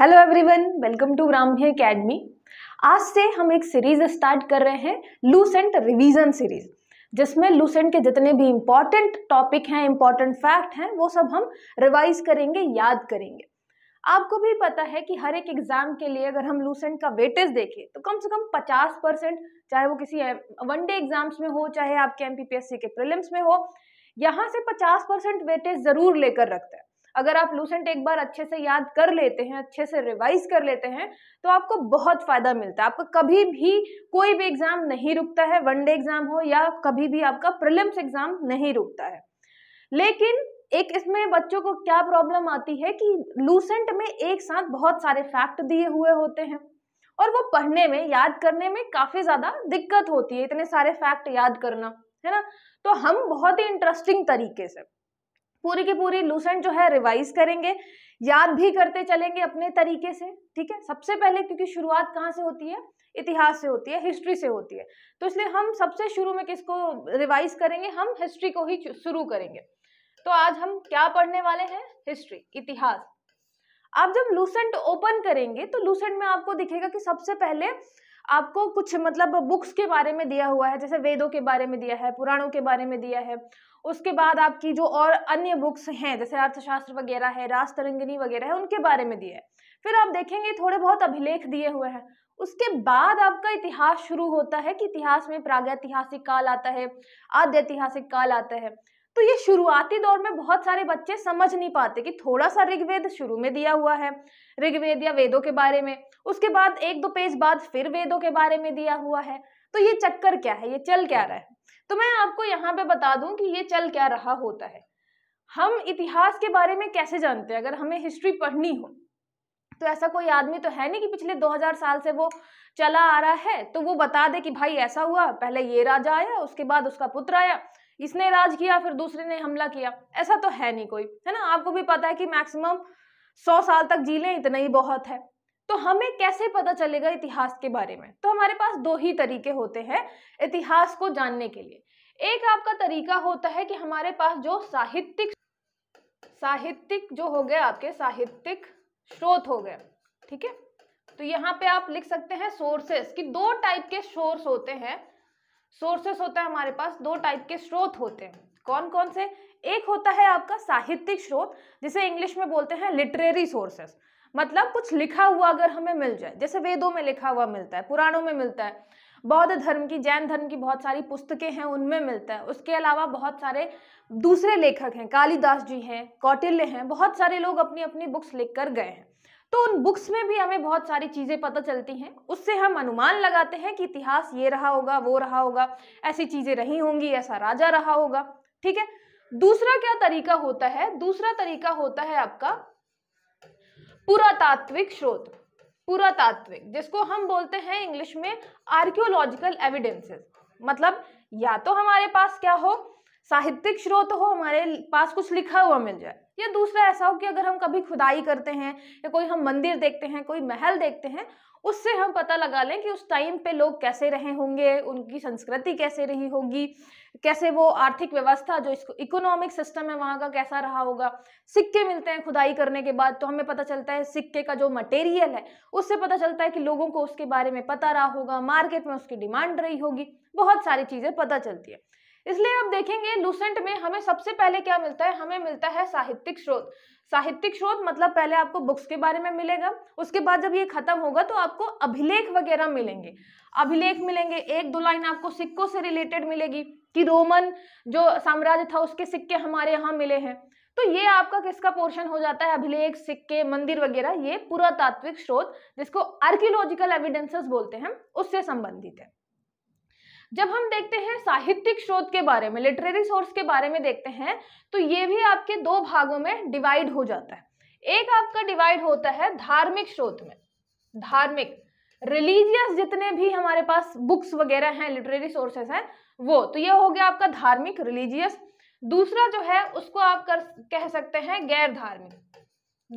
hello everyone welcome to Brahmani academy आज से हम एक सीरीज स्टार्ट कर रहे हैं लूसेंट रिवीजन सीरीज जिसमें लूसेंट के जितने भी इम्पॉर्टेंट टॉपिक हैं इम्पॉर्टेंट फैक्ट हैं वो सब हम रिवाइज करेंगे याद करेंगे आपको भी पता है कि हर एक एग्जाम के लिए अगर हम लूसेंट का वेटेज देखें तो कम से कम 50 परसेंट चाहे वो किसी वन डे एग्जाम्स में हो चाहे आपके एम के प्रिलिम्स में हो यहाँ से 50 परसेंट वेटेज ज़रूर लेकर रखते हैं अगर आप लूसेंट एक बार अच्छे से याद कर लेते हैं अच्छे से रिवाइज कर लेते हैं तो आपको बहुत फ़ायदा मिलता है आपका कभी भी कोई भी एग्ज़ाम नहीं रुकता है वनडे एग्ज़ाम हो या कभी भी आपका प्रिलिम्स एग्ज़ाम नहीं रुकता है लेकिन एक इसमें बच्चों को क्या प्रॉब्लम आती है कि लूसेंट में एक साथ बहुत सारे फैक्ट दिए हुए होते हैं और वो पढ़ने में याद करने में काफ़ी ज़्यादा दिक्कत होती है इतने सारे फैक्ट याद करना है ना तो हम बहुत ही इंटरेस्टिंग तरीके से पूरी की पूरी लूसेंट जो है रिवाइज करेंगे याद भी करते चलेंगे अपने तरीके से ठीक है सबसे पहले क्योंकि शुरुआत कहाँ से होती है इतिहास से होती है हिस्ट्री से होती है तो इसलिए हम सबसे शुरू में किसको रिवाइज करेंगे हम हिस्ट्री को ही शुरू करेंगे तो आज हम क्या पढ़ने वाले हैं हिस्ट्री इतिहास आप जब लूसेंट ओपन करेंगे तो लूसेंट में आपको दिखेगा कि सबसे पहले आपको कुछ मतलब बुक्स के बारे में दिया हुआ है जैसे वेदों के बारे में दिया है पुराणों के बारे में दिया है उसके बाद आपकी जो और अन्य बुक्स हैं जैसे अर्थशास्त्र वगैरह है रास तरंगिनी वगैरह है उनके बारे में दिए है फिर आप देखेंगे थोड़े बहुत अभिलेख दिए हुए हैं उसके बाद आपका इतिहास शुरू होता है कि इतिहास में प्रागैतिहासिक काल आता है आद्य ऐतिहासिक काल आता है तो ये शुरुआती दौर में बहुत सारे बच्चे समझ नहीं पाते कि थोड़ा सा ऋग्वेद शुरू में दिया हुआ है ऋग्वेद या वेदों के बारे में उसके बाद एक दो पेज बाद फिर वेदों के बारे में दिया हुआ है तो ये चक्कर क्या है ये चल क्या रहा है तो मैं आपको यहाँ पे बता दूं कि ये चल क्या रहा होता है हम इतिहास के बारे में कैसे जानते हैं अगर हमें हिस्ट्री पढ़नी हो तो ऐसा कोई आदमी तो है नहीं कि पिछले 2000 साल से वो चला आ रहा है तो वो बता दे कि भाई ऐसा हुआ पहले ये राजा आया उसके बाद उसका पुत्र आया इसने राज किया फिर दूसरे ने हमला किया ऐसा तो है नहीं कोई है ना आपको भी पता है कि मैक्सिमम सौ साल तक जी लें इतना ही बहुत है तो हमें कैसे पता चलेगा इतिहास के बारे में तो हमारे पास दो ही तरीके होते हैं इतिहास को जानने के लिए एक आपका तरीका होता है कि हमारे पास जो साहित्यिक साहित्यिक जो हो गए आपके साहित्यिक स्रोत हो गए ठीक है तो यहाँ पे आप लिख सकते हैं सोर्सेस कि दो टाइप के सोर्स होते हैं सोर्सेस होता है हमारे पास दो टाइप के स्रोत होते हैं कौन कौन से एक होता है आपका साहित्यिक स्रोत जिसे इंग्लिश में बोलते हैं लिटरेरी सोर्सेस मतलब कुछ लिखा हुआ अगर हमें मिल जाए जैसे वेदों में लिखा हुआ मिलता है पुराणों में मिलता है बौद्ध धर्म की जैन धर्म की बहुत सारी पुस्तकें हैं उनमें मिलता है उसके अलावा बहुत सारे दूसरे लेखक हैं कालिदास जी हैं कौटिल्य हैं बहुत सारे लोग अपनी अपनी बुक्स लिख कर गए हैं तो उन बुक्स में भी हमें बहुत सारी चीज़ें पता चलती हैं उससे हम अनुमान लगाते हैं कि इतिहास ये रहा होगा वो रहा होगा ऐसी चीज़ें रही होंगी ऐसा राजा रहा होगा ठीक है दूसरा क्या तरीका होता है दूसरा तरीका होता है आपका पुरातात्विक स्रोत पुरातात्विक जिसको हम बोलते हैं इंग्लिश में आर्क्योलॉजिकल एविडेंसेस मतलब या तो हमारे पास क्या हो साहित्यिक स्रोत हो हमारे पास कुछ लिखा हुआ मिल जाए या दूसरा ऐसा हो कि अगर हम कभी खुदाई करते हैं या कोई हम मंदिर देखते हैं कोई महल देखते हैं उससे हम पता लगा लें कि उस टाइम पे लोग कैसे रहे होंगे उनकी संस्कृति कैसे रही होगी कैसे वो आर्थिक व्यवस्था जो इसको इकोनॉमिक सिस्टम है वहाँ का कैसा रहा होगा सिक्के मिलते हैं खुदाई करने के बाद तो हमें पता चलता है सिक्के का जो मटेरियल है उससे पता चलता है कि लोगों को उसके बारे में पता रहा होगा मार्केट में उसकी डिमांड रही होगी बहुत सारी चीज़ें पता चलती है इसलिए अब देखेंगे लूसेंट में हमें सबसे पहले क्या मिलता है हमें मिलता है साहित्यिक स्रोत साहित्यिक स्रोत मतलब पहले आपको बुक्स के बारे में मिलेगा उसके बाद जब ये खत्म होगा तो आपको अभिलेख वगैरह मिलेंगे अभिलेख मिलेंगे एक दो लाइन आपको सिक्कों से रिलेटेड मिलेगी कि रोमन जो साम्राज्य था उसके सिक्के हमारे यहाँ मिले हैं तो ये आपका किसका पोर्शन हो जाता है अभिलेख सिक्के मंदिर वगैरह ये पुरातात्विक स्रोत जिसको आर्कियोलॉजिकल एविडेंसेस बोलते हैं उससे संबंधित है जब हम देखते हैं साहित्यिक स्रोत के बारे में लिटरेरी सोर्स के बारे में देखते हैं तो ये भी आपके दो भागों में डिवाइड हो जाता है एक आपका डिवाइड होता है धार्मिक स्रोत में धार्मिक रिलीजियस जितने भी हमारे पास बुक्स वगैरह हैं लिटरेरी सोर्सेस हैं वो तो ये हो गया आपका धार्मिक रिलीजियस दूसरा जो है उसको आप कर कह सकते हैं गैर धार्मिक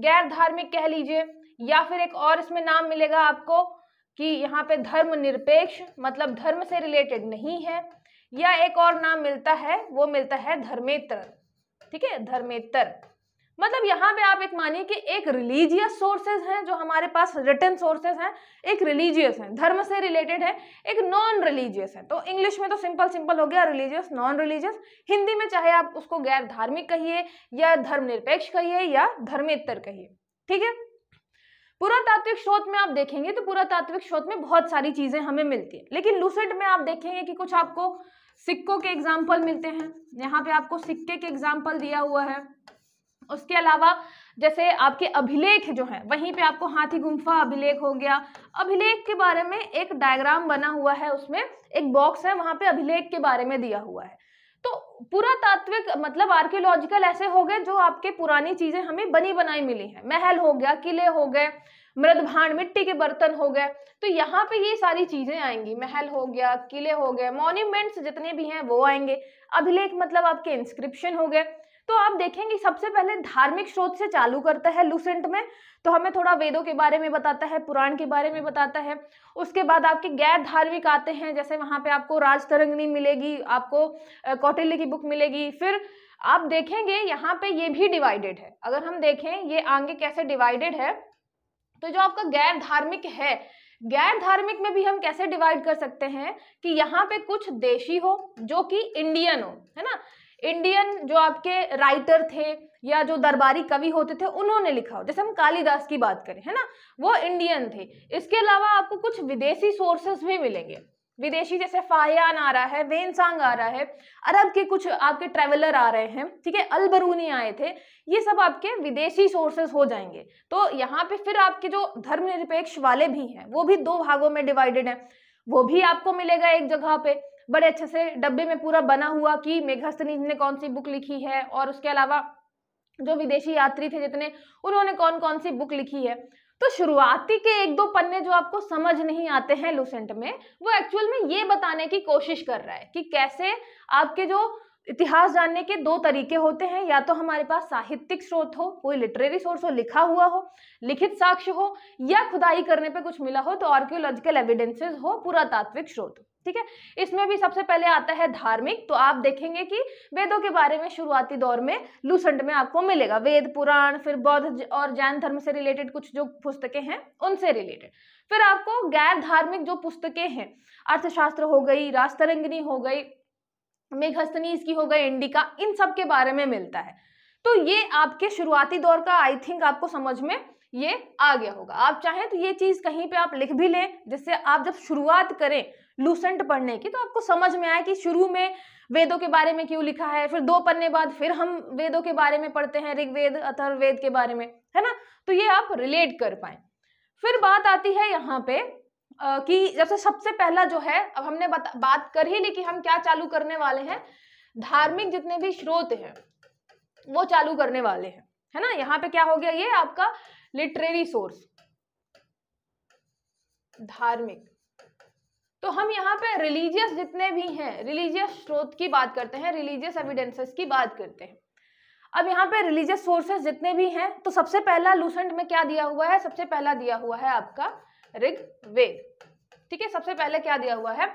गैर धार्मिक कह लीजिए या फिर एक और इसमें नाम मिलेगा आपको कि यहाँ पे धर्म निरपेक्ष मतलब धर्म से रिलेटेड नहीं है या एक और नाम मिलता है वो मिलता है धर्मेतर ठीक है धर्मेतर मतलब यहाँ पे आप एक मानिए कि एक रिलीजियस सोर्सेज हैं जो हमारे पास रिटर्न सोर्सेज हैं एक रिलीजियस हैं धर्म से रिलेटेड है एक नॉन रिलीजियस है तो इंग्लिश में तो सिंपल सिंपल हो गया रिलीजियस नॉन रिलीजियस हिंदी में चाहे आप उसको गैर धार्मिक कहिए या धर्मनिरपेक्ष कहिए या धर्मेतर कहिए ठीक है पुरातात्विक स्रोत में आप देखेंगे तो पुरातात्विक स्रोत में बहुत सारी चीजें हमें मिलती है लेकिन लूसेट में आप देखेंगे कि कुछ आपको सिक्कों के एग्जाम्पल मिलते हैं यहाँ पे आपको सिक्के के एग्जाम्पल दिया हुआ है उसके अलावा जैसे आपके अभिलेख जो है वहीं पे आपको हाथी गुम्फा अभिलेख हो गया अभिलेख के बारे में एक डायग्राम बना हुआ है उसमें एक बॉक्स है वहाँ पे अभिलेख के बारे में दिया हुआ है तो पुरातात्विक मतलब आर्कियोलॉजिकल ऐसे हो गए जो आपके पुरानी चीजें हमें बनी बनाई मिली हैं महल हो गया किले हो गए भांड मिट्टी के बर्तन हो गए तो यहाँ पे ये सारी चीजें आएंगी महल हो गया किले हो गए मॉन्यूमेंट्स जितने भी हैं वो आएंगे अभिलेख मतलब आपके इंस्क्रिप्शन हो गए तो आप देखेंगे सबसे पहले धार्मिक स्रोत से चालू करता है लुसेंट में तो हमें थोड़ा वेदों के बारे में बताता है पुराण के बारे में बताता है उसके बाद आपके गैर धार्मिक आते हैं जैसे वहां पे आपको राजतरंगनी मिलेगी आपको कौटिल्य की बुक मिलेगी फिर आप देखेंगे यहाँ पे ये भी डिवाइडेड है अगर हम देखें ये आगे कैसे डिवाइडेड है तो जो आपका गैर धार्मिक है गैर धार्मिक में भी हम कैसे डिवाइड कर सकते हैं कि यहाँ पे कुछ देशी हो जो कि इंडियन हो है ना इंडियन जो आपके राइटर थे या जो दरबारी कवि होते थे उन्होंने लिखा हो जैसे हम कालिदास की बात करें है ना वो इंडियन थे इसके अलावा आपको कुछ विदेशी सोर्सेस भी मिलेंगे विदेशी जैसे फाहयान आ रहा है वेनसांग आ रहा है अरब के कुछ आपके ट्रेवलर आ रहे हैं ठीक है अलबरूनी आए थे ये सब आपके विदेशी सोर्सेस हो जाएंगे तो यहाँ पे फिर आपके जो धर्मनिरपेक्ष वाले भी हैं वो भी दो भागों में डिवाइडेड हैं वो भी आपको मिलेगा एक जगह पे बड़े अच्छे से डब्बे में पूरा बना हुआ कि मेघास्तनी ने कौन सी बुक लिखी है और उसके अलावा जो विदेशी यात्री थे जितने उन्होंने कौन कौन सी बुक लिखी है तो शुरुआती के एक दो पन्ने जो आपको समझ नहीं आते हैं लूसेंट में वो एक्चुअल में ये बताने की कोशिश कर रहा है कि कैसे आपके जो इतिहास जानने के दो तरीके होते हैं या तो हमारे पास साहित्यिक स्रोत हो कोई लिटरेरी सोर्स हो लिखा हुआ हो लिखित साक्ष्य हो या खुदाई करने पे कुछ मिला हो तो आर्कियोलॉजिकल एविडेंसेस हो पुरातात्विक स्रोत ठीक है इसमें भी सबसे पहले आता है धार्मिक तो आप देखेंगे कि वेदों के बारे में शुरुआती दौर में लूसेंट में आपको मिलेगा वेद पुराण फिर बौद्ध और जैन धर्म से रिलेटेड कुछ जो पुस्तकें हैं उनसे रिलेटेड फिर आपको गैर धार्मिक जो पुस्तकें हैं अर्थशास्त्र हो गई रास्तरंगनी हो गई मेघस्तनी इसकी हो गई इंडिका इन सब के बारे में मिलता है तो ये आपके शुरुआती दौर का आई थिंक आपको समझ में ये आ गया होगा आप चाहें तो ये चीज़ कहीं पे आप लिख भी लें जिससे आप जब शुरुआत करें लूसेंट पढ़ने की तो आपको समझ में आया कि शुरू में वेदों के बारे में क्यों लिखा है फिर दो पन्ने बाद फिर हम वेदों के बारे में पढ़ते हैं ऋग्वेद अथर्वेद के बारे में है ना तो ये आप रिलेट कर पाए फिर बात आती है यहाँ पे कि जब से सबसे पहला जो है अब हमने बात कर ही ली कि हम क्या चालू करने वाले हैं धार्मिक जितने भी स्रोत हैं वो चालू करने वाले हैं है ना यहाँ पे क्या हो गया ये आपका लिटरेरी सोर्स धार्मिक तो हम यहाँ पे रिलीजियस जितने भी हैं रिलीजियस स्रोत की बात करते हैं रिलीजियस एविडेंसेस की बात करते हैं अब यहाँ पे रिलीजियस सोर्सेज जितने भी हैं तो सबसे पहला लूसेंट में क्या दिया हुआ है सबसे पहला दिया हुआ है आपका ऋग्वेद ठीक है सबसे पहले क्या दिया हुआ है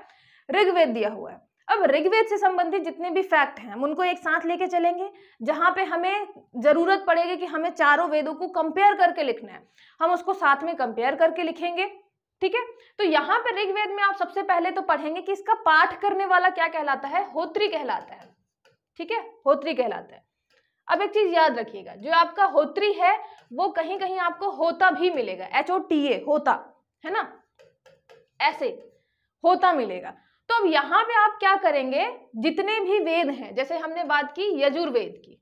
ऋग्वेद दिया हुआ है अब ऋग्वेद से संबंधित जितने भी फैक्ट हैं हम उनको एक साथ लेके चलेंगे जहाँ पे हमें ज़रूरत पड़ेगी कि हमें चारों वेदों को कंपेयर करके लिखना है हम उसको साथ में कंपेयर करके लिखेंगे ठीक है तो यहां पर ऋग्वेद में आप सबसे पहले तो पढ़ेंगे कि इसका पाठ करने वाला क्या कहलाता है होत्री कहलाता है ठीक है होत्री कहलाता है अब एक चीज याद रखिएगा जो आपका होत्री है वो कहीं कहीं आपको होता भी मिलेगा एच ओ टी ए होता है ना ऐसे होता मिलेगा तो अब यहां पे आप क्या करेंगे जितने भी वेद हैं जैसे हमने बात की यजुर्वेद की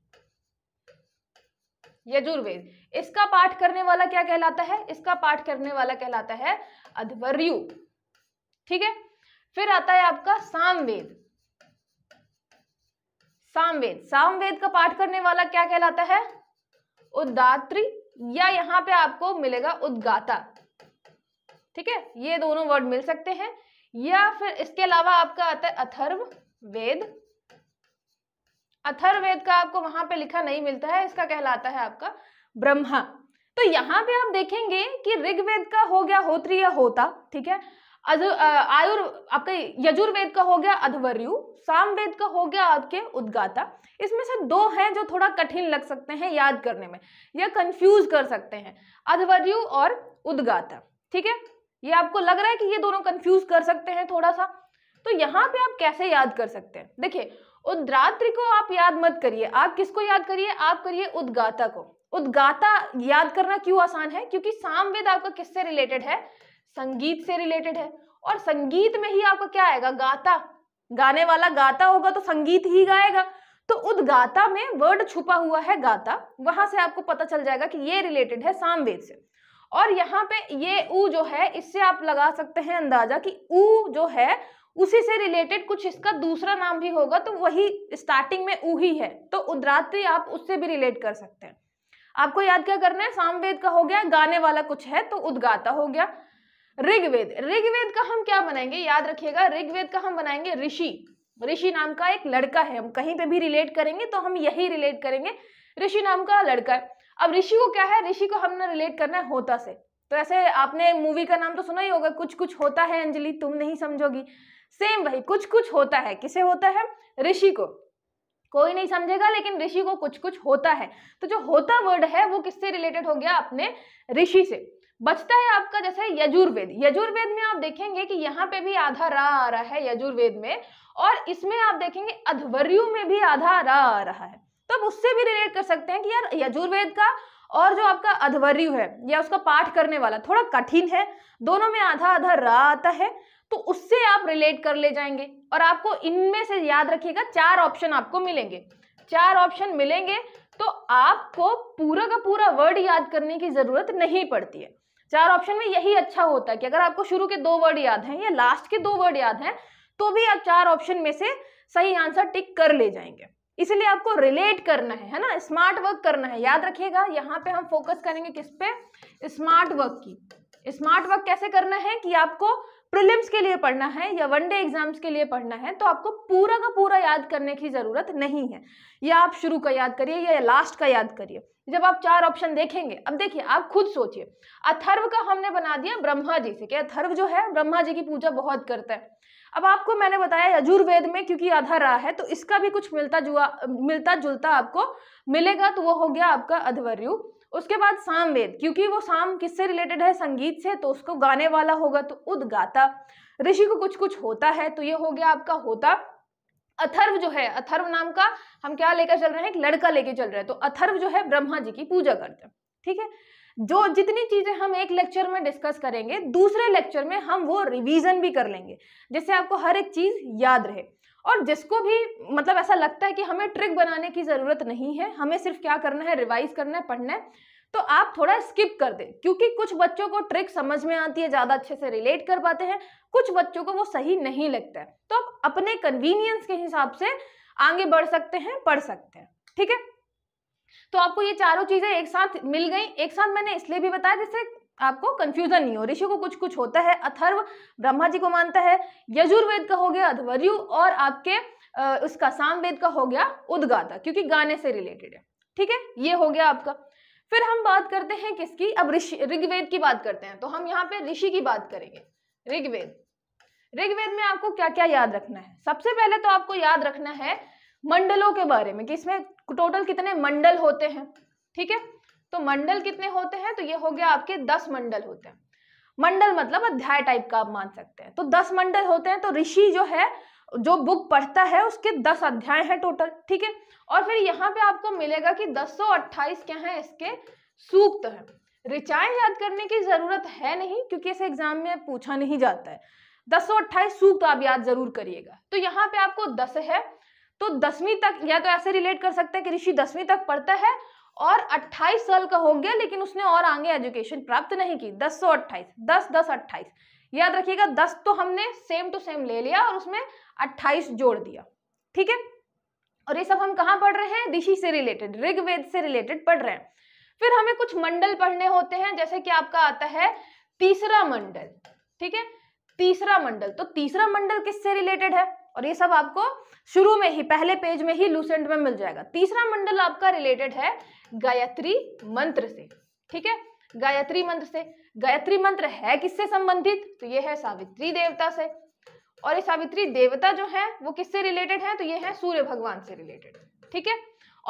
यजुर्वेद इसका पाठ करने वाला क्या कहलाता है इसका पाठ करने वाला कहलाता है अध्वर्युप ठीक है फिर आता है आपका सामवेद सामवेद सामवेद का पाठ करने वाला क्या कहलाता है उदात्री या यहां पे आपको मिलेगा उद्गाता ठीक है ये दोनों वर्ड मिल सकते हैं या फिर इसके अलावा आपका आता है अथर्व वेद अथर्व वेद का आपको वहां पे लिखा नहीं मिलता है इसका कहलाता है आपका ब्रह्मा तो यहाँ पे आप देखेंगे कि ऋग्वेद का हो गया होत्री या होता ठीक है आयुर् आपका यजुर्वेद का हो गया अधवर्यु सामवेद का हो गया आपके उद्गाता इसमें से दो हैं जो थोड़ा कठिन लग सकते हैं याद करने में या कंफ्यूज कर सकते हैं अधवर्यु और उद्गाता ठीक है ये आपको लग रहा है कि ये दोनों कंफ्यूज कर सकते हैं थोड़ा सा तो यहाँ पे आप कैसे याद कर सकते हैं देखिए उद्रात्र को आप याद मत करिए आप किसको याद करिए आप करिए उद्गाता को उद्गाता याद करना क्यों आसान है क्योंकि सामवेद आपका किससे रिलेटेड है संगीत से रिलेटेड है और संगीत में ही आपका क्या आएगा गाता गाने वाला गाता होगा तो संगीत ही गाएगा तो उद्गाता में वर्ड छुपा हुआ है गाता वहां से आपको पता चल जाएगा कि ये रिलेटेड है सामवेद से और यहाँ पे ये ऊ जो है इससे आप लगा सकते हैं अंदाजा कि ऊ जो है उसी से रिलेटेड कुछ इसका दूसरा नाम भी होगा तो वही स्टार्टिंग में ऊ ही है तो उद्रात्री आप उससे भी रिलेट कर सकते हैं आपको याद क्या करना है सामवेद का हो गया गाने वाला कुछ है तो उद्गाता हो गया ऋग्वेद ऋग्वेद का हम क्या बनाएंगे याद रखिएगा ऋग्वेद का हम बनाएंगे ऋषि ऋषि नाम का एक लड़का है हम कहीं पे भी रिलेट करेंगे तो हम यही रिलेट करेंगे ऋषि नाम का लड़का है अब ऋषि को क्या है ऋषि को हमने रिलेट करना है होता से तो ऐसे आपने मूवी का नाम तो सुना ही होगा कुछ कुछ होता है अंजलि तुम नहीं समझोगी सेम भाई कुछ कुछ होता है किसे होता है ऋषि को कोई नहीं समझेगा लेकिन ऋषि को कुछ कुछ होता है तो जो होता वर्ड है वो किससे रिलेटेड हो गया अपने ऋषि से बचता है आपका जैसे यजुर्वेद यजुर्वेद में आप देखेंगे कि यहाँ पे भी आधा रा आ रहा है यजुर्वेद में और इसमें आप देखेंगे अधवर्यु में भी आधा रा आ रहा है तो आप उससे भी रिलेट कर सकते हैं कि यार यजुर्वेद का और जो आपका अधवर्यु है या उसका पाठ करने वाला थोड़ा कठिन है दोनों में आधा आधा रा आता है तो उससे आप रिलेट कर ले जाएंगे और आपको इनमें से याद रखिएगा चार ऑप्शन आपको मिलेंगे चार ऑप्शन मिलेंगे तो आपको पूरा का पूरा वर्ड याद करने की जरूरत नहीं पड़ती है चार ऑप्शन में यही अच्छा होता है कि अगर आपको शुरू के दो वर्ड याद हैं या लास्ट के दो वर्ड याद हैं तो भी आप चार ऑप्शन में से सही आंसर टिक कर ले जाएंगे इसलिए आपको रिलेट करना है है ना स्मार्ट वर्क करना है याद रखिएगा यहाँ पे हम फोकस करेंगे किस पे स्मार्ट वर्क की स्मार्ट वर्क कैसे करना है कि आपको प्रिलिम्स के लिए पढ़ना है या वनडे एग्जाम्स के लिए पढ़ना है तो आपको पूरा का पूरा याद करने की ज़रूरत नहीं है या आप शुरू का याद करिए या लास्ट का याद करिए जब आप चार ऑप्शन देखेंगे अब देखिए आप खुद सोचिए अथर्व का हमने बना दिया ब्रह्मा जी से क्या अथर्व जो है ब्रह्मा जी की पूजा बहुत करता है अब आपको मैंने बताया यजुर्वेद में क्योंकि आधा रहा है तो इसका भी कुछ मिलता जुआ मिलता जुलता आपको मिलेगा तो वो हो गया आपका अधवर्यु उसके बाद सामवेद क्योंकि वो साम किससे रिलेटेड है संगीत से तो उसको गाने वाला होगा तो उदगाता ऋषि को कुछ कुछ होता है तो ये हो गया आपका होता अथर्व जो है अथर्व नाम का हम क्या लेकर चल रहे हैं एक लड़का लेके चल रहे हैं तो अथर्व जो है ब्रह्मा जी की पूजा करते हैं ठीक है जो जितनी चीजें हम एक लेक्चर में डिस्कस करेंगे दूसरे लेक्चर में हम वो रिवीजन भी कर लेंगे जिससे आपको हर एक चीज याद रहे और जिसको भी मतलब ऐसा लगता है कि हमें ट्रिक बनाने की ज़रूरत नहीं है हमें सिर्फ क्या करना है रिवाइज करना है पढ़ना है तो आप थोड़ा स्किप कर दें क्योंकि कुछ बच्चों को ट्रिक समझ में आती है ज़्यादा अच्छे से रिलेट कर पाते हैं कुछ बच्चों को वो सही नहीं लगता है तो आप अपने कन्वीनियंस के हिसाब से आगे बढ़ सकते हैं पढ़ सकते हैं ठीक है तो आपको ये चारों चीज़ें एक साथ मिल गई एक साथ मैंने इसलिए भी बताया जिससे आपको कंफ्यूजन नहीं हो ऋषि को कुछ कुछ होता है अथर्व ब्रह्मा जी को मानता है यजुर्वेद का हो गया अधवर्यु और आपके आ, उसका सामवेद का हो गया उदगाता क्योंकि गाने से रिलेटेड है ठीक है ये हो गया आपका फिर हम बात करते हैं किसकी अब ऋषि ऋग्वेद की बात करते हैं तो हम यहाँ पे ऋषि की बात करेंगे ऋग्वेद ऋग्वेद में आपको क्या क्या याद रखना है सबसे पहले तो आपको याद रखना है मंडलों के बारे में कि इसमें टोटल कितने मंडल होते हैं ठीक है तो मंडल कितने होते हैं तो ये हो गया आपके दस मंडल होते हैं मंडल मतलब अध्याय टाइप का आप मान सकते हैं तो दस मंडल होते हैं तो ऋषि जो है जो बुक पढ़ता है उसके दस अध्याय हैं टोटल ठीक है और फिर यहाँ पे आपको मिलेगा कि दस सौ अट्ठाईस क्या है इसके सूक्त हैं ऋचाएं याद करने की ज़रूरत है नहीं क्योंकि इसे एग्जाम में पूछा नहीं जाता है दस सौ अट्ठाईस सूक्त आप याद जरूर करिएगा तो यहाँ पे आपको दस है तो दसवीं तक या तो ऐसे रिलेट कर सकते हैं कि ऋषि दसवीं तक पढ़ता है और 28 साल का हो गया लेकिन उसने और आगे एजुकेशन प्राप्त नहीं की दस सौ अट्ठाईस दस दस अट्ठाईस याद रखिएगा दस तो हमने सेम टू सेम ले लिया और उसमें अट्ठाईस जोड़ दिया ठीक है और ये सब हम कहाँ पढ़ रहे हैं दिशी से रिलेटेड ऋग्वेद से रिलेटेड पढ़ रहे हैं फिर हमें कुछ मंडल पढ़ने होते हैं जैसे कि आपका आता है तीसरा मंडल ठीक है तीसरा मंडल तो तीसरा मंडल किससे रिलेटेड है और ये सब आपको शुरू में ही पहले पेज में ही लूसेंट में मिल जाएगा तीसरा मंडल आपका रिलेटेड है गायत्री मंत्र से ठीक है गायत्री मंत्र से गायत्री मंत्र है किससे संबंधित तो ये है सावित्री देवता से और ये सावित्री देवता जो है वो किससे रिलेटेड है तो ये है सूर्य भगवान से रिलेटेड ठीक है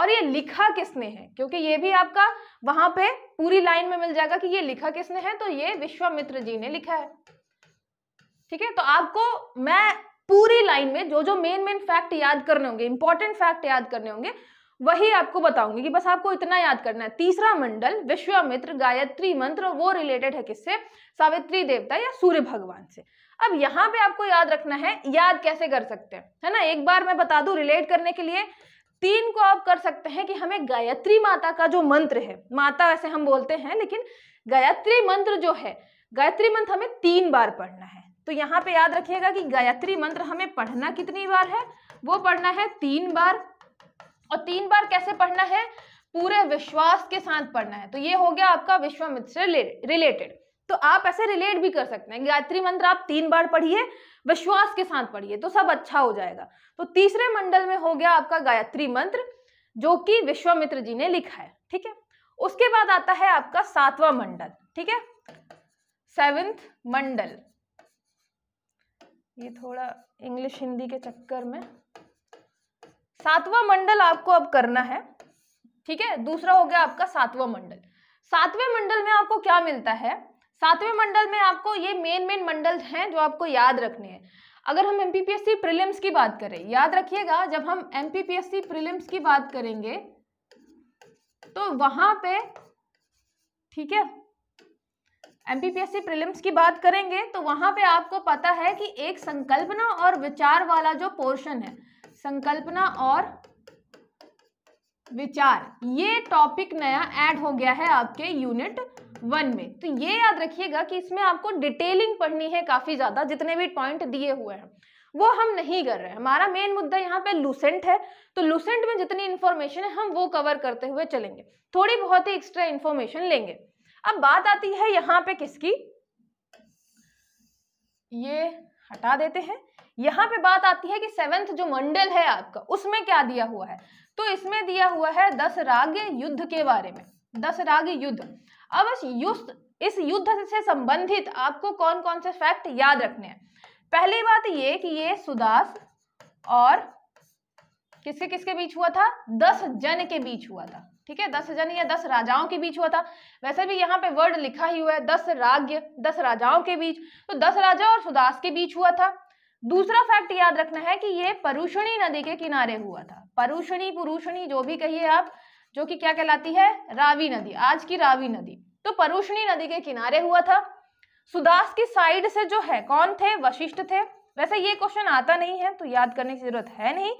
और ये लिखा किसने है क्योंकि ये भी आपका वहां पे पूरी लाइन में मिल जाएगा कि ये लिखा किसने है तो ये विश्वामित्र जी ने लिखा है ठीक है तो आपको मैं पूरी लाइन में जो जो मेन मेन फैक्ट याद करने होंगे इंपॉर्टेंट फैक्ट याद करने होंगे वही आपको बताऊंगी कि बस आपको इतना याद करना है तीसरा मंडल विश्वामित्र गायत्री मंत्र वो रिलेटेड है किससे सावित्री देवता या सूर्य भगवान से अब यहाँ पे आपको याद रखना है याद कैसे कर सकते हैं है ना एक बार मैं बता दू रिलेट करने के लिए तीन को आप कर सकते हैं कि हमें गायत्री माता का जो मंत्र है माता वैसे हम बोलते हैं लेकिन गायत्री मंत्र जो है गायत्री मंत्र हमें तीन बार पढ़ना है तो यहाँ पे याद रखिएगा कि गायत्री मंत्र हमें पढ़ना कितनी बार है वो पढ़ना है तीन बार और तीन बार कैसे पढ़ना है पूरे विश्वास के साथ पढ़ना है तो ये हो गया आपका विश्वामित्र से रिलेटेड तो आप ऐसे रिलेट भी कर सकते हैं गायत्री मंत्र आप तीन बार पढ़िए विश्वास के साथ पढ़िए तो सब अच्छा हो जाएगा तो तीसरे मंडल में हो गया आपका गायत्री मंत्र जो कि विश्वामित्र जी ने लिखा है ठीक है उसके बाद आता है आपका सातवां मंडल ठीक है सेवेंथ मंडल ये थोड़ा इंग्लिश हिंदी के चक्कर में सातवां मंडल आपको अब करना है ठीक है दूसरा हो गया आपका सातवां मंडल सातवें मंडल में आपको क्या मिलता है सातवें मंडल में आपको ये मेन मेन मंडल हैं जो आपको याद रखने हैं अगर हम एम पी की बात करें याद रखिएगा जब हम एम पी की बात करेंगे तो वहां पे ठीक है एमपीपीएससी प्रीलिम्स की बात करेंगे तो वहाँ पे आपको पता है कि एक संकल्पना और विचार वाला जो पोर्शन है संकल्पना और विचार ये टॉपिक नया ऐड हो गया है आपके यूनिट वन में तो ये याद रखिएगा कि इसमें आपको डिटेलिंग पढ़नी है काफ़ी ज़्यादा जितने भी पॉइंट दिए हुए हैं वो हम नहीं कर रहे हैं हमारा मेन मुद्दा यहाँ पे लूसेंट है तो लूसेंट में जितनी इन्फॉर्मेशन है हम वो कवर करते हुए चलेंगे थोड़ी बहुत ही एक्स्ट्रा इन्फॉर्मेशन लेंगे अब बात आती है यहां पे किसकी ये हटा देते हैं यहां पे बात आती है कि सेवेंथ जो मंडल है आपका उसमें क्या दिया हुआ है तो इसमें दिया हुआ है दस राग युद्ध के बारे में दस राग युद्ध अब युद्ध इस युद्ध से संबंधित आपको कौन कौन से फैक्ट याद रखने हैं पहली बात ये कि ये सुदास और किसके किसके बीच हुआ था दस जन के बीच हुआ था ठीक है दस जन या दस राजाओं के बीच हुआ था वैसे भी यहाँ पे वर्ड लिखा ही हुआ है दस राज्य दस राजाओं के बीच तो दस राजा और सुदास के बीच हुआ था दूसरा फैक्ट याद रखना है कि ये परुषणी नदी के किनारे हुआ था परुषणी पुरुषणी जो भी कहिए आप जो कि क्या कहलाती है रावी नदी आज की रावी नदी तो परुषणी नदी के किनारे हुआ था सुदास की साइड से जो है कौन थे वशिष्ठ थे वैसे ये क्वेश्चन आता नहीं है तो याद करने की जरूरत है नहीं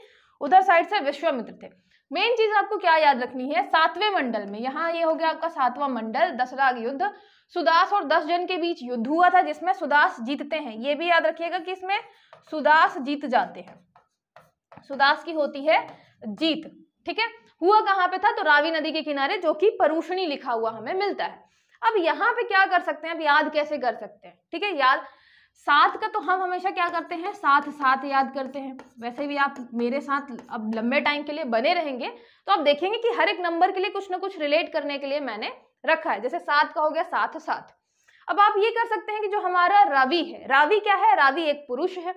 उधर साइड से विश्वामित्र थे मेन चीज आपको क्या याद रखनी है सातवें मंडल में यहाँ ये हो गया आपका सातवां मंडल दशराग युद्ध सुदास और दस जन के बीच युद्ध हुआ था जिसमें सुदास जीतते हैं ये भी याद रखिएगा कि इसमें सुदास जीत जाते हैं सुदास की होती है जीत ठीक है हुआ कहाँ पे था तो रावी नदी के किनारे जो कि परूषणी लिखा हुआ हमें मिलता है अब यहाँ पे क्या कर सकते हैं अब याद कैसे कर सकते हैं ठीक है याद साथ का तो हम हमेशा क्या करते हैं साथ साथ याद करते हैं वैसे भी आप मेरे साथ अब लंबे टाइम के लिए बने रहेंगे तो आप देखेंगे कि हर एक नंबर के लिए कुछ ना कुछ रिलेट करने के लिए मैंने रखा है जैसे सात का हो गया साथ साथ अब आप ये कर सकते हैं कि जो हमारा रावी है रावी क्या है रावी एक पुरुष है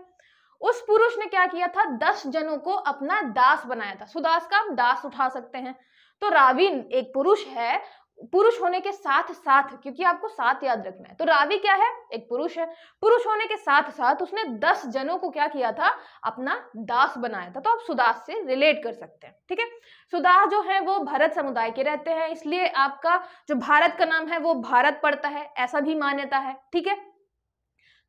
उस पुरुष ने क्या किया था दस जनों को अपना दास बनाया था सुदास का आप दास उठा सकते हैं तो रावी एक पुरुष है पुरुष होने के साथ साथ क्योंकि आपको साथ याद रखना है तो रावी क्या है एक पुरुष है पुरुष होने के साथ साथ उसने दस जनों को क्या किया था अपना दास बनाया था तो आप सुदास से रिलेट कर सकते हैं ठीक है सुदास जो है वो भारत समुदाय के रहते हैं इसलिए आपका जो भारत का नाम है वो भारत पड़ता है ऐसा भी मान्यता है ठीक है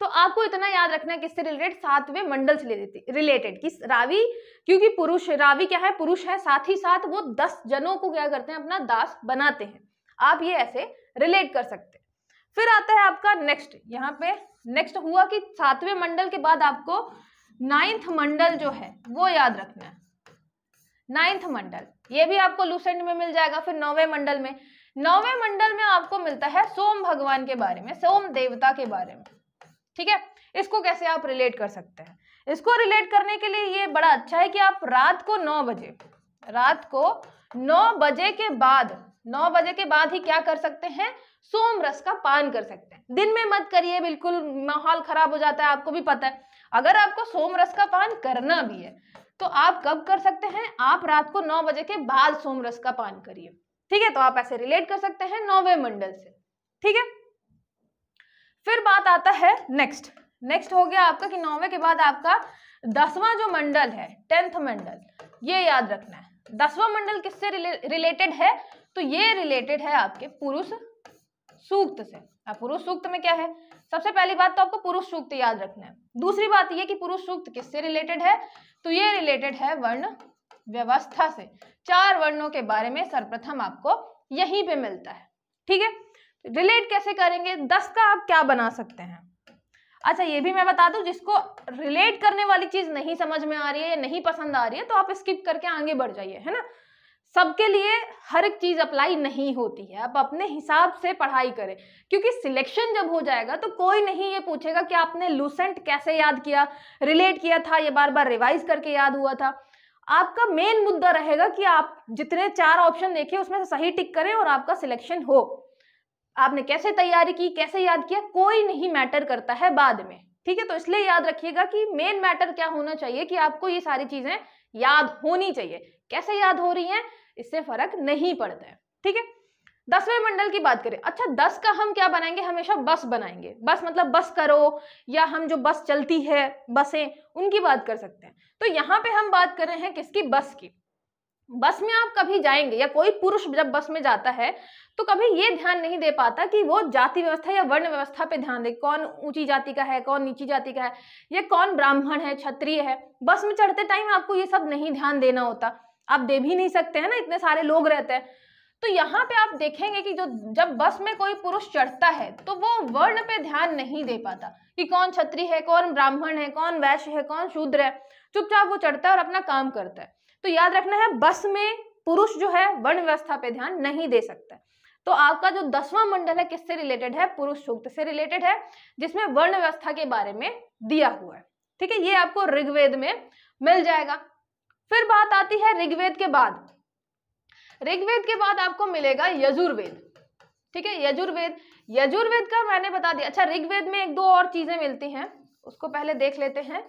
तो आपको इतना याद रखना है किससे रिलेटेड सातवें मंडल से रिलेटेड किस रावी क्योंकि पुरुष रावी क्या है पुरुष है साथ ही साथ वो दस जनों को क्या करते हैं अपना दास बनाते हैं आप ये ऐसे रिलेट कर सकते फिर आता है आपका नेक्स्ट यहाँ पे नेक्स्ट हुआ कि सातवें मंडल के बाद आपको नाइन्थ मंडल जो है वो याद रखना है नाइन्थ मंडल ये भी आपको लूसेंट में मिल जाएगा फिर नौवे मंडल में नौवे मंडल में आपको मिलता है सोम भगवान के बारे में सोम देवता के बारे में ठीक है इसको कैसे आप रिलेट कर सकते हैं इसको रिलेट करने के लिए ये बड़ा अच्छा है कि आप रात को नौ बजे रात को नौ बजे के बाद नौ बजे के बाद ही क्या कर सकते हैं सोम रस का पान कर सकते हैं दिन में मत करिए बिल्कुल माहौल खराब हो जाता है आपको भी पता है अगर आपको सोम रस का पान करना भी है तो आप कब कर सकते हैं आप रात को नौ बजे के बाद सोम रस का पान करिए ठीक है तो आप ऐसे रिलेट कर सकते हैं नौवे मंडल से ठीक है फिर बात आता है नेक्स्ट नेक्स्ट हो गया आपका कि नौवे के बाद आपका दसवां जो मंडल है टेंथ मंडल ये याद रखना है दसवां मंडल किससे रिले, रिलेटेड है तो ये रिलेटेड है आपके पुरुष सूक्त से अब पुरुष सूक्त में क्या है सबसे पहली बात तो आपको पुरुष सूक्त याद रखना है दूसरी बात ये कि पुरुष सूक्त किससे रिलेटेड है तो ये रिलेटेड है वर्ण व्यवस्था से चार वर्णों के बारे में सर्वप्रथम आपको यहीं पे मिलता है ठीक है रिलेट कैसे करेंगे दस का आप क्या बना सकते हैं अच्छा ये भी मैं बता दूं जिसको रिलेट करने वाली चीज नहीं समझ में आ रही है या नहीं पसंद आ रही है तो आप स्किप करके आगे बढ़ जाइए है ना सबके लिए हर एक चीज़ अप्लाई नहीं होती है आप अपने हिसाब से पढ़ाई करें क्योंकि सिलेक्शन जब हो जाएगा तो कोई नहीं ये पूछेगा कि आपने लूसेंट कैसे याद किया रिलेट किया था ये बार बार रिवाइज करके याद हुआ था आपका मेन मुद्दा रहेगा कि आप जितने चार ऑप्शन देखे उसमें से सही टिक करें और आपका सिलेक्शन हो आपने कैसे तैयारी की कैसे याद किया कोई नहीं मैटर करता है बाद में ठीक है तो इसलिए याद रखिएगा कि मेन मैटर क्या होना चाहिए कि आपको ये सारी चीज़ें याद होनी चाहिए कैसे याद हो रही हैं इससे फर्क नहीं पड़ता है ठीक है दसवें मंडल की बात करें अच्छा दस का हम क्या बनाएंगे हमेशा बस बनाएंगे बस मतलब बस करो या हम जो बस चलती है बसें उनकी बात कर सकते हैं तो यहाँ पे हम बात कर रहे हैं किसकी बस की बस में आप कभी जाएंगे या कोई पुरुष जब बस में जाता है तो कभी ये ध्यान नहीं दे पाता कि वो जाति व्यवस्था या वर्ण व्यवस्था पे ध्यान दे कौन ऊंची जाति का है कौन नीची जाति का है या कौन ब्राह्मण है क्षत्रिय है बस में चढ़ते टाइम आपको ये सब नहीं ध्यान देना होता आप दे भी नहीं सकते हैं ना इतने सारे लोग रहते हैं तो यहाँ पे आप देखेंगे कि जो जब बस में कोई पुरुष चढ़ता है तो वो वर्ण पे ध्यान नहीं दे पाता कि कौन क्षत्रिय है कौन ब्राह्मण है कौन वैश्य है कौन शूद्र है चुपचाप वो चढ़ता है और अपना काम करता है तो याद रखना है बस में पुरुष जो है वर्ण व्यवस्था पे ध्यान नहीं दे सकता तो आपका जो दसवां मंडल है किससे रिलेटेड है पुरुष सूक्त से रिलेटेड है जिसमें वर्ण व्यवस्था के बारे में दिया हुआ है ठीक है ये आपको ऋग्वेद में मिल जाएगा फिर बात आती है ऋग्वेद के बाद ऋग्वेद के बाद आपको मिलेगा यजुर्वेद ठीक है यजुर्वेद यजुर्वेद का मैंने बता दिया अच्छा ऋग्वेद में एक दो और चीजें मिलती हैं उसको पहले देख लेते हैं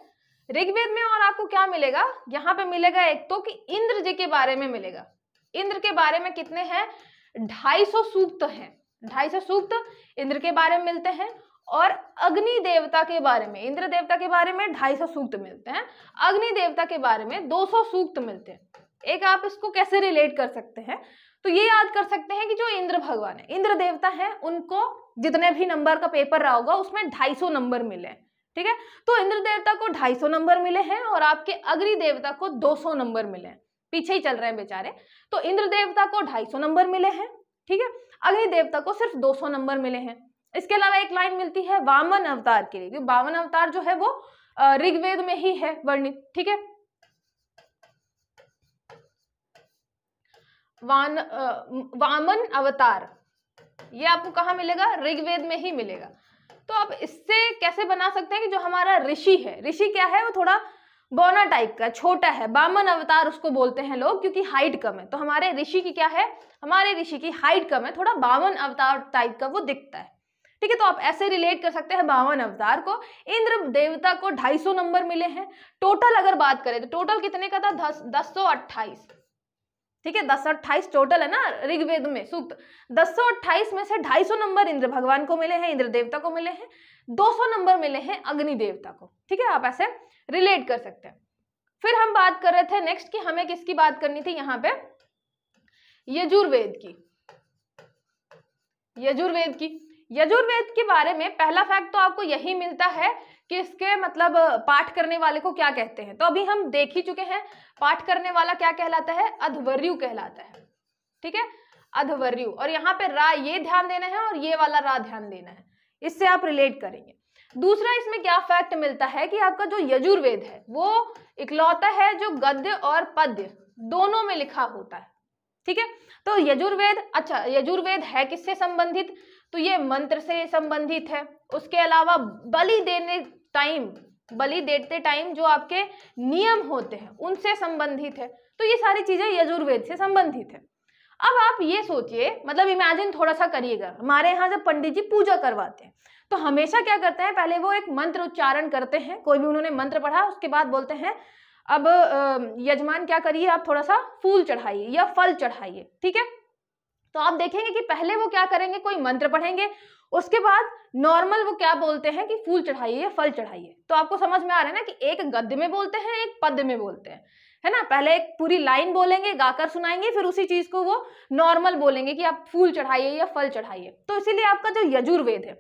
ऋग्वेद में और आपको क्या मिलेगा यहाँ पे मिलेगा एक तो कि इंद्र जी के बारे में मिलेगा इंद्र के बारे में कितने हैं ढाई सौ सूक्त हैं ढाई सौ सूक्त इंद्र के बारे में मिलते हैं और अग्नि देवता के बारे में इंद्र देवता के बारे में 250 सूक्त मिलते हैं अग्नि देवता के बारे में 200 सूक्त मिलते हैं एक आप इसको कैसे रिलेट कर सकते हैं तो ये याद कर सकते हैं कि जो इंद्र भगवान है इंद्र देवता है उनको जितने भी नंबर का पेपर रहा होगा उसमें 250 नंबर मिले ठीक है तो इंद्र देवता को ढाई नंबर मिले हैं और आपके अग्नि देवता को दो नंबर मिले हैं पीछे ही चल रहे हैं बेचारे तो इंद्र देवता को ढाई नंबर मिले हैं ठीक है अग्नि देवता को सिर्फ 200 नंबर मिले हैं इसके अलावा एक लाइन मिलती है वामन अवतार के लिए क्योंकि वामन अवतार जो है वो ऋग्वेद में ही है वर्णित ठीक है वान आ, वामन अवतार ये आपको कहा मिलेगा ऋग्वेद में ही मिलेगा तो आप इससे कैसे बना सकते हैं कि जो हमारा ऋषि है ऋषि क्या है वो थोड़ा बोना टाइप का छोटा है बामन अवतार उसको बोलते हैं लोग क्योंकि हाइट कम है तो हमारे ऋषि की क्या है हमारे ऋषि की हाइट कम है थोड़ा बावन अवतार टाइप का वो दिखता है ठीक है तो आप ऐसे रिलेट कर सकते हैं बावन अवतार को इंद्र देवता को 250 नंबर मिले हैं टोटल अगर बात करें तो टोटल कितने का था दस दस ठीक है दस अट्ठाईस टोटल है ना ऋग्वेद में सूक्त दस में से सौ नंबर इंद्र भगवान को मिले हैं इंद्र देवता को मिले हैं सौ नंबर मिले हैं अग्नि देवता को ठीक है आप ऐसे रिलेट कर सकते हैं फिर हम बात कर रहे थे नेक्स्ट की हमें किसकी बात करनी थी यहाँ पे यजुर्वेद की यजुर्वेद की यजुर्वेद के बारे में पहला फैक्ट तो आपको यही मिलता है कि इसके मतलब पाठ करने वाले को क्या कहते हैं तो अभी हम देख ही चुके हैं पाठ करने वाला क्या कहलाता है अधवर्यु कहलाता है ठीक है अधवर्यु और यहाँ पे रा ये ध्यान देना है और ये वाला रा ध्यान देना है इससे आप रिलेट करेंगे दूसरा इसमें क्या फैक्ट मिलता है कि आपका जो यजुर्वेद है वो इकलौता है जो गद्य और पद्य दोनों में लिखा होता है ठीक है तो यजुर्वेद अच्छा यजुर्वेद है किससे संबंधित तो ये मंत्र से संबंधित है उसके अलावा बलि देने टाइम बलि देते टाइम जो आपके नियम होते हैं उनसे संबंधित है तो ये सारी चीजें यजुर्वेद से संबंधित है अब आप ये सोचिए मतलब इमेजिन थोड़ा सा करिएगा हमारे यहाँ जब पंडित जी पूजा करवाते हैं तो हमेशा क्या करते हैं पहले वो एक मंत्र उच्चारण करते हैं कोई भी उन्होंने मंत्र पढ़ा उसके बाद बोलते हैं अब यजमान क्या करिए आप थोड़ा सा फूल चढ़ाइए या फल चढ़ाइए ठीक है तो आप देखेंगे कि पहले वो क्या करेंगे कोई मंत्र पढ़ेंगे उसके बाद नॉर्मल वो क्या बोलते हैं कि फूल चढ़ाइए या फल चढ़ाइए तो आपको समझ में आ रहा है ना कि एक गद्य में बोलते हैं एक पद में बोलते हैं है ना पहले एक पूरी लाइन बोलेंगे गाकर सुनाएंगे फिर उसी चीज को वो नॉर्मल बोलेंगे कि आप फूल चढ़ाइए या फल चढ़ाइए तो इसीलिए आपका जो यजुर्वेद है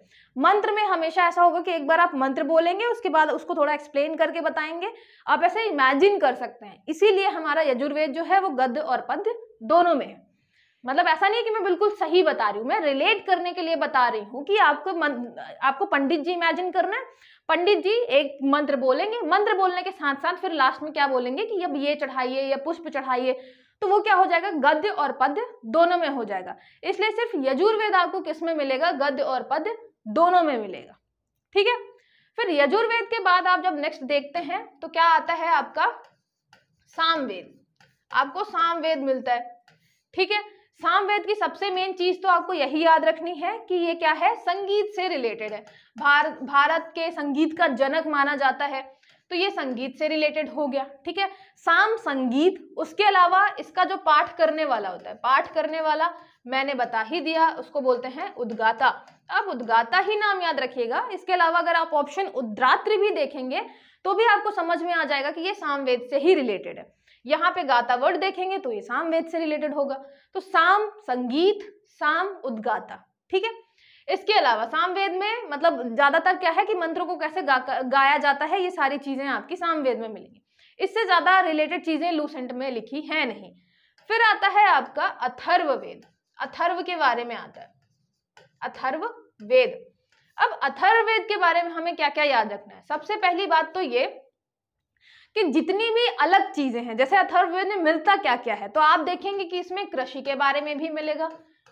मंत्र में हमेशा ऐसा होगा कि एक बार आप मंत्र बोलेंगे उसके बाद उसको थोड़ा एक्सप्लेन करके बताएंगे आप ऐसे इमेजिन कर सकते हैं इसीलिए हमारा यजुर्वेद जो है वो गद्य और पद्य दोनों में है मतलब ऐसा नहीं है कि मैं बिल्कुल सही बता रही हूँ मैं रिलेट करने के लिए बता रही हूँ कि आपको मन, आपको पंडित जी इमेजिन करना है पंडित जी एक मंत्र बोलेंगे मंत्र बोलने के साथ साथ फिर लास्ट में क्या बोलेंगे कि अब ये चढ़ाइए या पुष्प चढ़ाइए तो वो क्या हो जाएगा गद्य और पद्य दोनों में हो जाएगा इसलिए सिर्फ यजुर्वेद आपको किस में मिलेगा गद्य और पद्य दोनों में मिलेगा ठीक है फिर यजुर्वेद के बाद आप जब नेक्स्ट देखते हैं तो क्या आता है आपका सामवेद आपको सामवेद मिलता है ठीक है सामवेद की सबसे मेन चीज तो आपको यही याद रखनी है कि ये क्या है संगीत से रिलेटेड है भार, भारत के संगीत का जनक माना जाता है तो ये संगीत से रिलेटेड हो गया ठीक है साम संगीत उसके अलावा इसका जो पाठ करने वाला होता है पाठ करने वाला मैंने बता ही दिया उसको बोलते हैं उद्गाता अब उद्गाता ही नाम याद रखिएगा इसके अलावा अगर आप ऑप्शन उद्रात्र भी देखेंगे तो भी आपको समझ में आ जाएगा कि ये सामवेद से ही रिलेटेड है यहाँ पे गाता वर्ड देखेंगे तो ये सामवेद से रिलेटेड होगा तो साम संगीत साम उद्गाता ठीक है इसके अलावा सामवेद में मतलब ज्यादातर क्या है कि मंत्रों को कैसे गा, गाया जाता है ये सारी चीजें आपकी सामवेद में मिलेंगी इससे ज्यादा रिलेटेड चीजें लूसेंट में लिखी है नहीं फिर आता है आपका अथर्व वेद अथर्व के बारे में आता है अथर्व वेद अब अथर्वेद के बारे में हमें क्या क्या याद रखना है सबसे पहली बात तो ये कि जितनी भी अलग चीजें हैं जैसे अथर्वेद में मिलता क्या क्या है तो आप देखेंगे कि इसमें कृषि के बारे में भी मिलेगा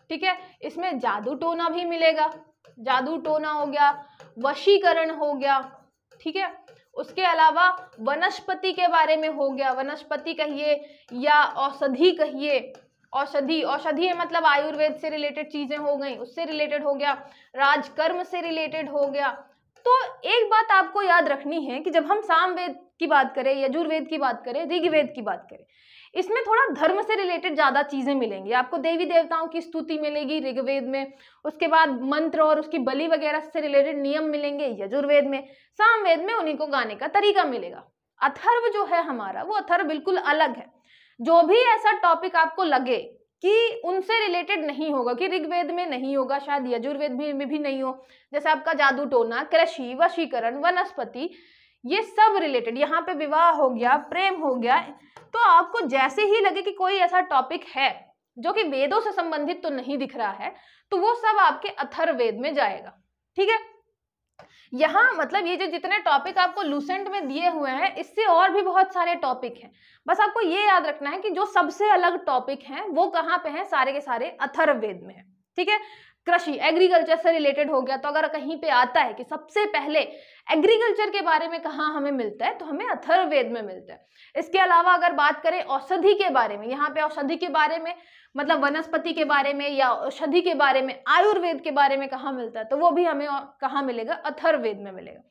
ठीक है इसमें जादू टोना भी मिलेगा जादू टोना हो गया वशीकरण हो गया ठीक है उसके अलावा वनस्पति के बारे में हो गया वनस्पति कहिए या औषधि कहिए औषधि औषधि मतलब आयुर्वेद से रिलेटेड चीजें हो गई उससे रिलेटेड हो गया राजकर्म से रिलेटेड हो गया तो एक बात आपको याद रखनी है कि जब हम सामवेद की बात करें यजुर्वेद की बात करें ऋग्वेद की बात करें इसमें थोड़ा धर्म से रिलेटेड ज़्यादा चीज़ें मिलेंगी आपको देवी देवताओं की स्तुति मिलेगी ऋग्वेद में उसके बाद मंत्र और उसकी बलि वगैरह से रिलेटेड नियम मिलेंगे यजुर्वेद में सामवेद में उन्हीं को गाने का तरीका मिलेगा अथर्व जो है हमारा वो अथर्व बिल्कुल अलग है जो भी ऐसा टॉपिक आपको लगे कि उनसे रिलेटेड नहीं होगा कि ऋग्वेद में नहीं होगा शायद यजुर्वेद भी में भी नहीं हो जैसे आपका जादू टोना कृषि वशीकरण वनस्पति ये सब रिलेटेड यहाँ पे विवाह हो गया प्रेम हो गया तो आपको जैसे ही लगे कि कोई ऐसा टॉपिक है जो कि वेदों से संबंधित तो नहीं दिख रहा है तो वो सब आपके अथर्वेद में जाएगा ठीक है यहाँ मतलब ये जो जितने टॉपिक आपको लूसेंट में दिए हुए हैं इससे और भी बहुत सारे टॉपिक हैं बस आपको ये याद रखना है कि जो सबसे अलग टॉपिक हैं वो कहाँ पे हैं सारे के सारे अथर्ववेद में है ठीक है कृषि एग्रीकल्चर से रिलेटेड हो गया तो अगर कहीं पे आता है कि सबसे पहले एग्रीकल्चर के बारे में कहाँ हमें मिलता है तो हमें अथर्वेद में मिलता है इसके अलावा अगर बात करें औषधि के बारे में यहाँ पे औषधि के बारे में मतलब वनस्पति के बारे में या औषधि के बारे में आयुर्वेद के बारे में कहाँ मिलता है तो वो भी हमें कहाँ मिलेगा अथर्वेद में मिलेगा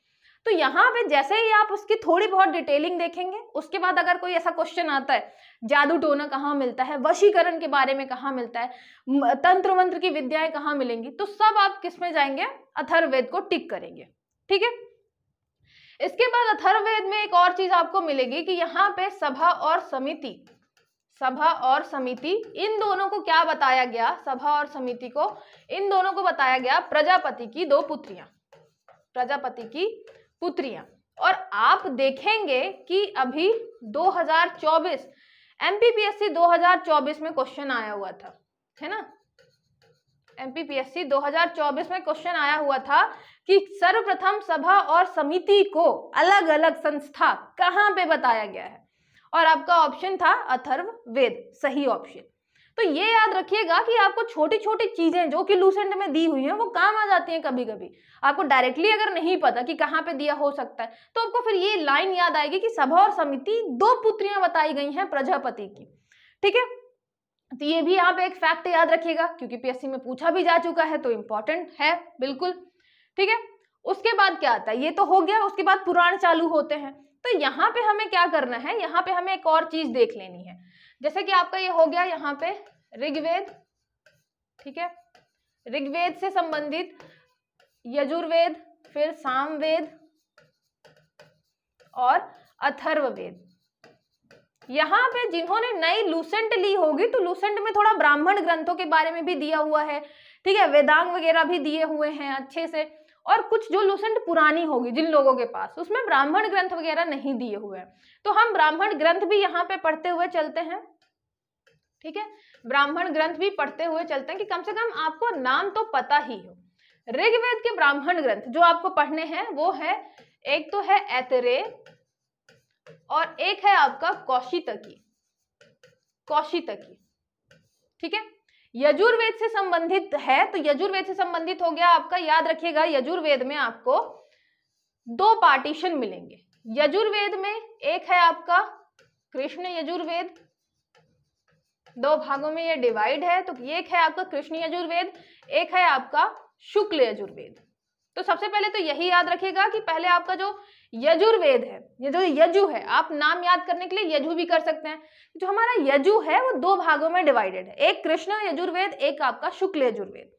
तो यहाँ पे जैसे ही आप उसकी थोड़ी बहुत डिटेलिंग देखेंगे उसके बाद अगर कोई ऐसा क्वेश्चन आता है जादू टोना कहाँ मिलता है वशीकरण के बारे में कहाँ मिलता है तंत्र मंत्र की विद्याएं कहाँ मिलेंगी तो सब आप किस में जाएंगे अथर्वेद को टिक करेंगे ठीक है इसके बाद अथर्वेद में एक और चीज आपको मिलेगी कि यहाँ पे सभा और समिति सभा और समिति इन दोनों को क्या बताया गया सभा और समिति को इन दोनों को बताया गया प्रजापति की दो पुत्रियां प्रजापति की पुत्रियां और आप देखेंगे कि अभी 2024 एमपीपीएससी 2024 में क्वेश्चन आया हुआ था है ना एमपीपीएससी 2024 में क्वेश्चन आया हुआ था कि सर्वप्रथम सभा और समिति को अलग अलग संस्था कहाँ पे बताया गया है और आपका ऑप्शन था अथर्व वेद सही ऑप्शन तो ये याद रखिएगा कि आपको छोटी छोटी चीजें जो कि लूसेंट में दी हुई हैं वो काम आ जाती हैं कभी कभी आपको डायरेक्टली अगर नहीं पता कि कहाँ पे दिया हो सकता है तो आपको फिर ये लाइन याद आएगी कि सभा और समिति दो पुत्रियां बताई गई हैं प्रजापति की ठीक है तो ये भी आप एक फैक्ट याद रखिएगा क्योंकि पीएससी में पूछा भी जा चुका है तो इम्पोर्टेंट है बिल्कुल ठीक है उसके बाद क्या आता है ये तो हो गया उसके बाद पुराण चालू होते हैं तो यहाँ पे हमें क्या करना है यहाँ पे हमें एक और चीज देख लेनी है जैसे कि आपका ये हो गया यहाँ पे ऋग्वेद ठीक है ऋग्वेद से संबंधित यजुर्वेद फिर सामवेद और अथर्ववेद यहाँ पे जिन्होंने नई लूसेंट ली होगी तो लूसेंट में थोड़ा ब्राह्मण ग्रंथों के बारे में भी दिया हुआ है ठीक है वेदांग वगैरह भी दिए हुए हैं अच्छे से और कुछ जो लूसेंट पुरानी होगी जिन लोगों के पास उसमें ब्राह्मण ग्रंथ वगैरह नहीं दिए हुए हैं तो हम ब्राह्मण ग्रंथ भी यहाँ पे पढ़ते हुए चलते हैं ठीक है ब्राह्मण ग्रंथ भी पढ़ते हुए चलते हैं कि कम से कम आपको नाम तो पता ही हो ऋग्वेद के ब्राह्मण ग्रंथ जो आपको पढ़ने हैं वो है एक तो है ऐतरे और एक है आपका कौशितकी कौशितकी ठीक है यजुर्वेद से संबंधित है तो यजुर्वेद से संबंधित हो गया आपका याद रखिएगा यजुर्वेद में आपको दो पार्टीशन मिलेंगे यजुर्वेद में एक है आपका कृष्ण यजुर्वेद दो भागों में ये डिवाइड है तो एक है आपका कृष्ण यजुर्वेद एक है आपका शुक्ल यजुर्वेद तो सबसे पहले तो यही याद रखिएगा कि पहले आपका जो यजुर्वेद है ये जो यजु है आप नाम याद करने के लिए यजु भी कर सकते हैं जो हमारा यजु है वो दो भागों में डिवाइडेड है एक कृष्ण यजुर्वेद एक आपका शुक्ल यजुर्वेद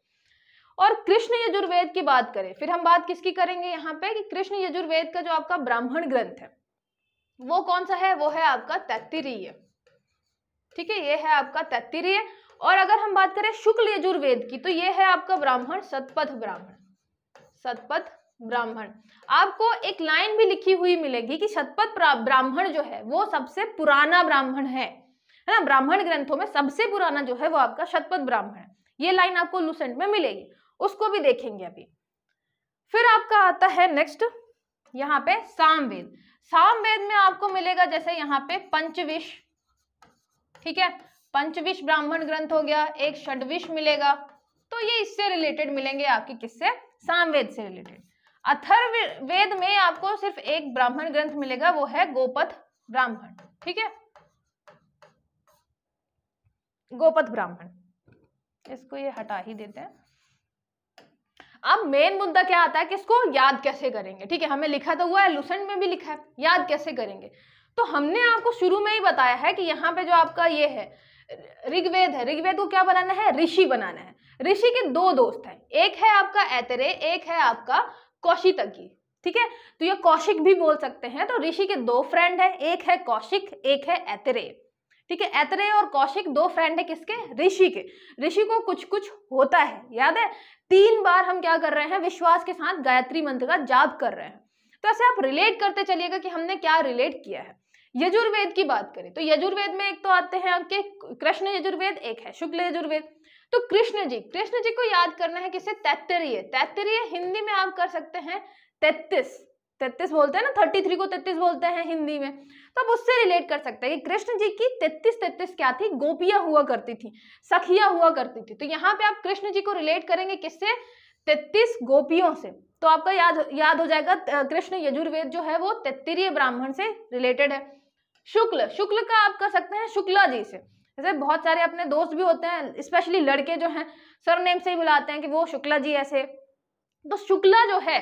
और कृष्ण यजुर्वेद की बात करें फिर हम बात किसकी करेंगे यहाँ पे कि कृष्ण यजुर्वेद का जो आपका ब्राह्मण ग्रंथ है वो कौन सा है वो है आपका तैतरीय ठीक है ये है आपका तैतरीय और अगर हम बात करें शुक्ल यजुर्वेद की तो ये है आपका ब्राह्मण सतपथ ब्राह्मण सतपथ ब्राह्मण आपको एक लाइन भी लिखी हुई मिलेगी कि शतपथ ब्राह्मण जो है वो सबसे पुराना ब्राह्मण है है ना ब्राह्मण ग्रंथों में सबसे पुराना जो है वो आपका शतपथ ब्राह्मण है ये लाइन आपको लुसेंट में मिलेगी उसको भी देखेंगे अभी फिर आपका आता है नेक्स्ट यहाँ पे सामवेद सामवेद में आपको मिलेगा जैसे यहाँ पे पंचविश ठीक है पंचविश ब्राह्मण ग्रंथ हो गया एक षडविश मिलेगा तो ये इससे रिलेटेड मिलेंगे आपके किससे सामवेद से रिलेटेड अथर्वेद में आपको सिर्फ एक ब्राह्मण ग्रंथ मिलेगा वो है गोपथ ब्राह्मण ठीक है गोपथ ब्राह्मण इसको ये हटा ही देते हैं अब मेन मुद्दा क्या आता है कि इसको याद कैसे करेंगे ठीक है हमें लिखा तो हुआ है लुसेंट में भी लिखा है याद कैसे करेंगे तो हमने आपको शुरू में ही बताया है कि यहाँ पे जो आपका ये है ऋग्वेद है ऋग्वेद को क्या बनाना है ऋषि बनाना है ऋषि के दो दोस्त हैं एक है आपका ऐतरे एक है आपका कौशितकी ठीक है तो ये कौशिक भी बोल सकते हैं तो ऋषि के दो फ्रेंड है एक है कौशिक एक है ऐतरे ठीक है ऐतरे और कौशिक दो फ्रेंड है किसके ऋषि के ऋषि को कुछ कुछ होता है याद है तीन बार हम क्या कर रहे हैं विश्वास के साथ गायत्री मंत्र का जाप कर रहे हैं तो ऐसे आप रिलेट करते चलिएगा कि हमने क्या रिलेट किया है यजुर्वेद की बात करें तो यजुर्वेद में एक तो आते हैं आपके कृष्ण यजुर्वेद एक है शुक्ल यजुर्वेद तो कृष्ण जी कृष्ण जी को याद करना है किसे तैतरीय तैतरीय हिंदी में आप कर सकते हैं तैतीस तैतीस बोलते हैं ना थर्टी थ्री को तैतीस बोलते हैं हिंदी में तो आप उससे रिलेट कर सकते हैं कि कृष्ण जी की तैतीस तैतीस क्या थी गोपिया हुआ करती थी सखिया हुआ करती थी तो यहाँ पे आप कृष्ण जी को रिलेट करेंगे किससे तैतीस गोपियों से तो आपका याद याद हो जाएगा कृष्ण यजुर्वेद जो है वो तैत्तीय ब्राह्मण से रिलेटेड है शुक्ल शुक्ल का आप कर सकते हैं शुक्ला जी से जैसे बहुत सारे अपने दोस्त भी होते हैं स्पेशली लड़के जो हैं सर नेम से ही बुलाते हैं कि वो शुक्ला जी ऐसे तो शुक्ला जो है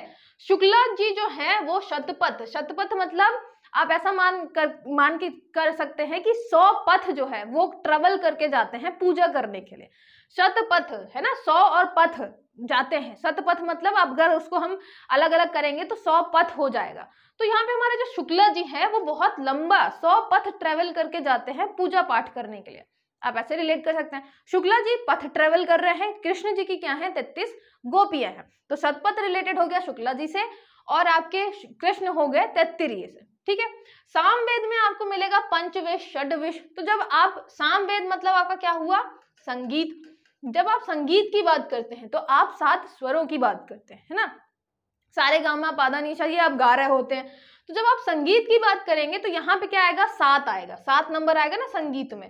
शुक्ला जी जो है वो शतपथ शतपथ मतलब आप ऐसा मान कर मान के कर सकते हैं कि सौ पथ जो है वो ट्रेवल करके जाते हैं पूजा करने के लिए शतपथ है ना सौ और पथ जाते हैं सतपथ मतलब अगर उसको हम अलग अलग करेंगे तो सौ पथ हो जाएगा तो यहाँ पे हमारे जो शुक्ला जी हैं वो बहुत लंबा सौ पथ ट्रेवल करके जाते हैं पूजा पाठ करने के लिए आप ऐसे रिलेट कर सकते हैं शुक्ला जी पथ ट्रेवल कर रहे हैं कृष्ण जी की क्या है तैतीस गोपियां हैं तो सतपथ रिलेटेड हो गया शुक्ला जी से और आपके कृष्ण हो गए तैतरीय से ठीक है सामवेद में आपको मिलेगा पंचवेश तो जब आप सामवेद मतलब आपका क्या हुआ संगीत जब आप संगीत की बात करते हैं तो आप सात स्वरों की बात करते हैं है ना सारे गामा पादा निशा ये आप गा रहे होते हैं तो जब आप संगीत की बात करेंगे तो यहाँ पे क्या आएगा सात आएगा सात नंबर आएगा ना संगीत में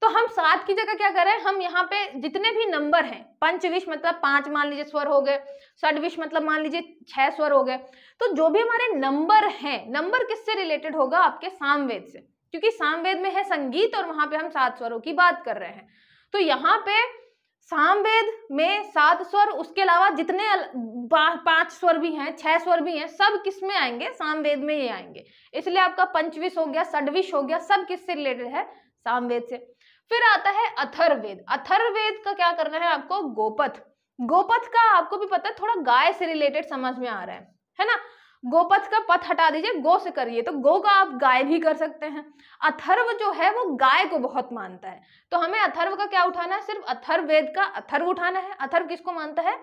तो हम सात की जगह क्या करें हम यहाँ पे जितने भी नंबर हैं पंचविश मतलब पांच मान लीजिए स्वर हो गए षडविश मतलब मान लीजिए छह स्वर हो गए तो जो भी हमारे नंबर हैं नंबर किससे रिलेटेड होगा आपके सामवेद से क्योंकि सामवेद में है संगीत और वहां पे हम सात स्वरों की बात कर रहे हैं तो यहाँ पे सामवेद में सात स्वर उसके अलावा जितने पांच स्वर भी हैं छह स्वर भी हैं सब किस में आएंगे सामवेद में ये आएंगे इसलिए आपका पंचविश हो गया सडविश हो गया सब किस से रिलेटेड है सामवेद से फिर आता है अथर्वेद अथर्वेद का क्या करना है आपको गोपथ गोपथ का आपको भी पता है थोड़ा गाय से रिलेटेड समझ में आ रहा है है ना गोपथ का पथ हटा दीजिए गो से करिए तो गो का आप गाय भी कर सकते हैं अथर्व जो है वो गाय को बहुत मानता है तो हमें अथर्व का क्या उठाना है सिर्फ अथर्व वेद का अथर्व उठाना है अथर्व किसको मानता है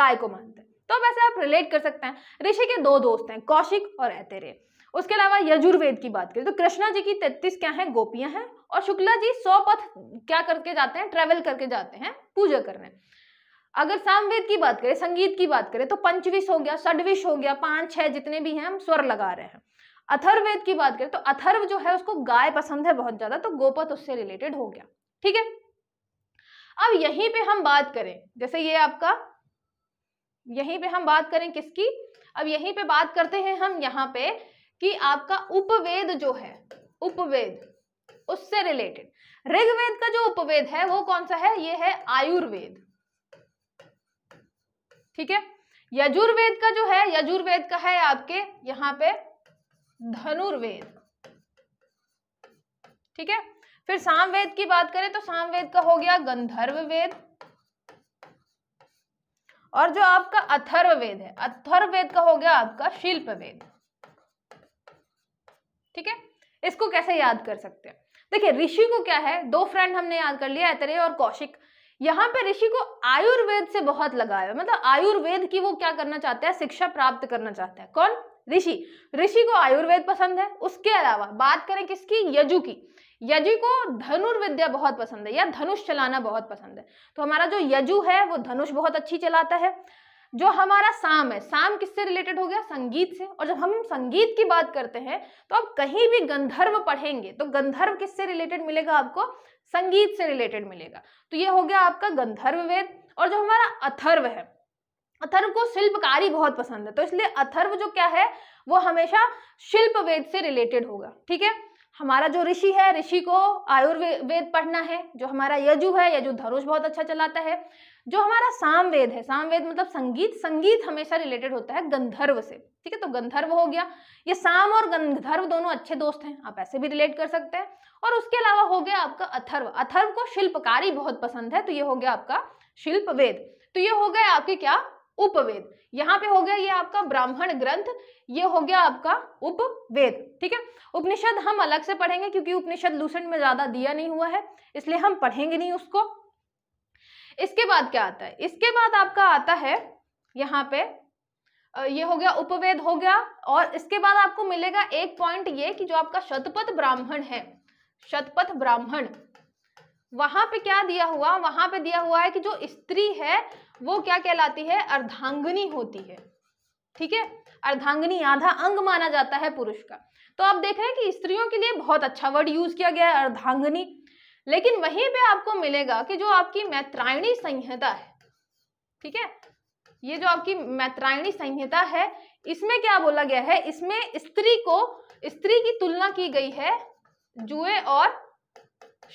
गाय को मानता है तो वैसे आप रिलेट कर सकते हैं ऋषि के दो दोस्त हैं कौशिक और ऐतेरे उसके अलावा यजुर्वेद की बात करें तो कृष्णा जी की तैतीस क्या है गोपियां हैं और शुक्ला जी सौ पथ क्या करके जाते हैं ट्रेवल करके जाते हैं पूजा करने अगर सामवेद की बात करें संगीत की बात करें तो पंचविश हो गया षडविश हो गया पांच छह जितने भी हैं हम स्वर लगा रहे हैं अथर्ववेद की बात करें तो अथर्व जो है उसको गाय पसंद है बहुत ज्यादा तो गोपत उससे रिलेटेड हो गया ठीक है अब यहीं पे हम बात करें जैसे ये आपका यहीं पे हम बात करें किसकी अब यहीं पे बात करते हैं हम यहाँ पे कि आपका उपवेद जो है उपवेद उससे रिलेटेड ऋग्वेद का जो उपवेद है वो कौन सा है ये है आयुर्वेद ठीक है यजुर्वेद का जो है यजुर्वेद का है आपके यहाँ पे धनुर्वेद ठीक है फिर सामवेद की बात करें तो सामवेद का हो गया गंधर्व वेद और जो आपका अथर्व वेद है अथर्व वेद का हो गया आपका शिल्प वेद ठीक है इसको कैसे याद कर सकते हैं देखिए ऋषि को क्या है दो फ्रेंड हमने याद कर लिया अतरे और कौशिक यहाँ पे ऋषि को आयुर्वेद से बहुत लगाव है मतलब आयुर्वेद की वो क्या करना चाहता है शिक्षा प्राप्त करना चाहता है कौन ऋषि ऋषि को आयुर्वेद पसंद है उसके अलावा बात करें किसकी यजु की यजु को धनुर्विद्या बहुत पसंद है या धनुष चलाना बहुत पसंद है तो हमारा जो यजु है वो धनुष बहुत अच्छी चलाता है जो हमारा साम है साम किससे रिलेटेड हो गया संगीत से और जब हम संगीत की बात करते हैं तो आप कहीं भी गंधर्व पढ़ेंगे तो गंधर्व किससे रिलेटेड मिलेगा आपको संगीत से रिलेटेड मिलेगा तो ये हो गया आपका गंधर्व वेद और जो हमारा अथर्व है अथर्व को शिल्पकारी बहुत पसंद है तो इसलिए अथर्व जो क्या है वो हमेशा शिल्प वेद से रिलेटेड होगा ठीक है हमारा जो ऋषि है ऋषि को आयुर्वेद पढ़ना है जो हमारा यजु है यजु धनुष बहुत अच्छा चलाता है जो हमारा सामवेद है सामवेद मतलब संगीत संगीत हमेशा रिलेटेड होता है गंधर्व से ठीक है तो गंधर्व हो गया ये साम और गंधर्व दोनों अच्छे दोस्त हैं आप ऐसे भी रिलेट कर सकते हैं और उसके अलावा हो गया आपका अथर्व अथर्व को शिल्पकारी बहुत पसंद है तो ये हो गया आपका शिल्प तो ये हो गया आपके क्या उपवेद यहाँ पे हो गया ये आपका ब्राह्मण ग्रंथ ये हो गया आपका उपवेद ठीक है उपनिषद हम अलग से पढ़ेंगे क्योंकि उपनिषद लूसेंट में ज्यादा दिया नहीं हुआ है इसलिए हम पढ़ेंगे नहीं उसको इसके बाद क्या आता है इसके बाद आपका आता है यहाँ पे ये हो गया उपवेद हो गया और इसके बाद आपको मिलेगा एक पॉइंट ये कि जो आपका शतपथ ब्राह्मण है शतपथ ब्राह्मण वहां पे क्या दिया हुआ वहां पे दिया हुआ है कि जो स्त्री है वो क्या कहलाती है अर्धांगनी होती है ठीक है अर्धांगनी आधा अंग माना जाता है पुरुष का तो आप देख रहे हैं कि स्त्रियों के लिए बहुत अच्छा वर्ड यूज किया गया है अर्धांगनी लेकिन वहीं पे आपको मिलेगा कि जो आपकी मैत्रायणी संहिता है ठीक है ये जो आपकी मैत्रायणी संहिता है इसमें क्या बोला गया है इसमें स्त्री को स्त्री की तुलना की गई है जुए और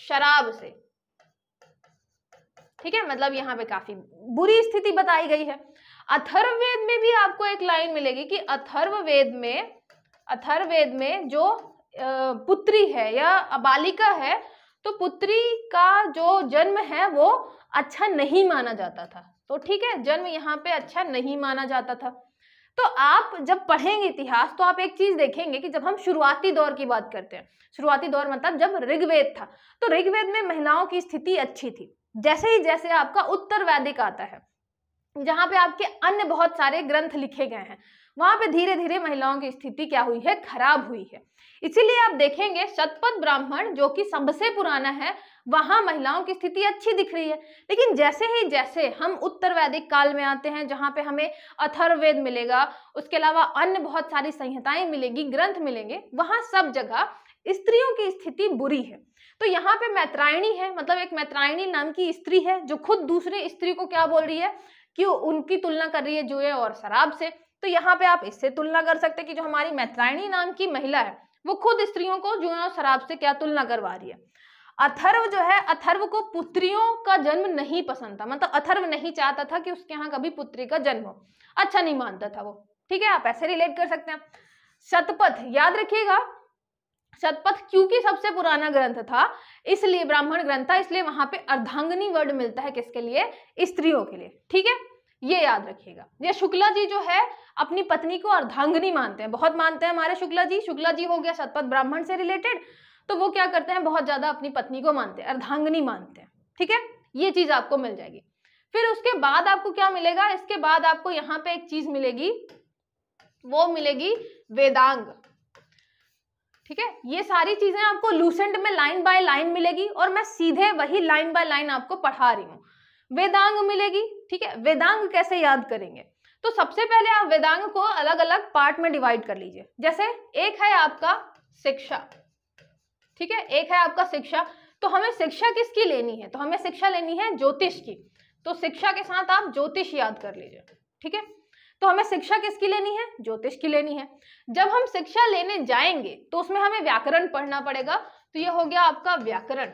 शराब से ठीक है मतलब यहां पे काफी बुरी स्थिति बताई गई है अथर्व वेद में भी आपको एक लाइन मिलेगी कि अथर्व वेद में अथर्ववेद में जो पुत्री है या बालिका है तो पुत्री का जो जन्म है वो अच्छा नहीं माना जाता था तो ठीक है जन्म यहाँ पे अच्छा नहीं माना जाता था तो आप जब पढ़ेंगे इतिहास तो आप एक चीज देखेंगे कि जब हम शुरुआती दौर की बात करते हैं शुरुआती दौर मतलब जब ऋग्वेद था तो ऋग्वेद में महिलाओं की स्थिति अच्छी थी जैसे ही जैसे आपका उत्तर वैदिक आता है जहां पे आपके अन्य बहुत सारे ग्रंथ लिखे गए हैं वहां पे धीरे धीरे महिलाओं की स्थिति क्या हुई है खराब हुई है इसीलिए आप देखेंगे शतपथ ब्राह्मण जो कि सबसे पुराना है वहां महिलाओं की स्थिति अच्छी दिख रही है लेकिन जैसे ही जैसे हम उत्तर वैदिक काल में आते हैं जहाँ पे हमें अथर्वेद मिलेगा उसके अलावा अन्य बहुत सारी संहिताएं मिलेगी ग्रंथ मिलेंगे वहां सब जगह स्त्रियों की स्थिति बुरी है तो यहाँ पे मैत्रायणी है मतलब एक मैत्रायणी नाम की स्त्री है जो खुद दूसरे स्त्री को क्या बोल रही है कि उनकी तुलना कर रही है जुए और शराब से तो यहाँ पे आप इससे तुलना कर सकते हैं कि जो हमारी मैत्रायणी नाम की महिला है वो खुद स्त्रियों को है शराब से क्या तुलना करवा रही है अथर्व जो है अथर्व को पुत्रियों का जन्म नहीं पसंद था मतलब अथर्व नहीं चाहता था कि उसके यहाँ कभी पुत्री का जन्म हो अच्छा नहीं मानता था वो ठीक है आप ऐसे रिलेट कर सकते हैं शतपथ याद रखिएगा शतपथ क्योंकि सबसे पुराना ग्रंथ था इसलिए ब्राह्मण ग्रंथ था इसलिए वहां पे अर्धांगनी वर्ड मिलता है किसके लिए स्त्रियों के लिए ठीक है ये याद रखिएगा ये शुक्ला जी जो है अपनी पत्नी को अर्धांगनी मानते हैं बहुत मानते हैं हमारे शुक्ला जी शुक्ला जी हो गया शतपथ ब्राह्मण से रिलेटेड तो वो क्या करते हैं बहुत ज़्यादा अपनी पत्नी को मानते हैं अर्धांगनी मानते हैं ठीक है ये चीज़ आपको मिल जाएगी फिर उसके बाद आपको क्या मिलेगा इसके बाद आपको यहाँ पे एक चीज़ मिलेगी वो मिलेगी वेदांग ठीक है ये सारी चीजें आपको लूसेंट में लाइन बाय लाइन मिलेगी और मैं सीधे वही लाइन बाय लाइन आपको पढ़ा रही हूँ वेदांग मिलेगी ठीक है वेदांग कैसे याद करेंगे तो सबसे पहले आप वेदांग को अलग अलग पार्ट में डिवाइड कर लीजिए जैसे एक है आपका शिक्षा ठीक है एक है आपका शिक्षा तो हमें शिक्षा किसकी लेनी है तो हमें शिक्षा लेनी है ज्योतिष की तो शिक्षा के साथ आप ज्योतिष याद कर लीजिए ठीक है तो हमें शिक्षा किसकी लेनी है ज्योतिष की लेनी है जब हम शिक्षा लेने जाएंगे तो उसमें हमें व्याकरण पढ़ना पड़ेगा तो ये हो गया आपका व्याकरण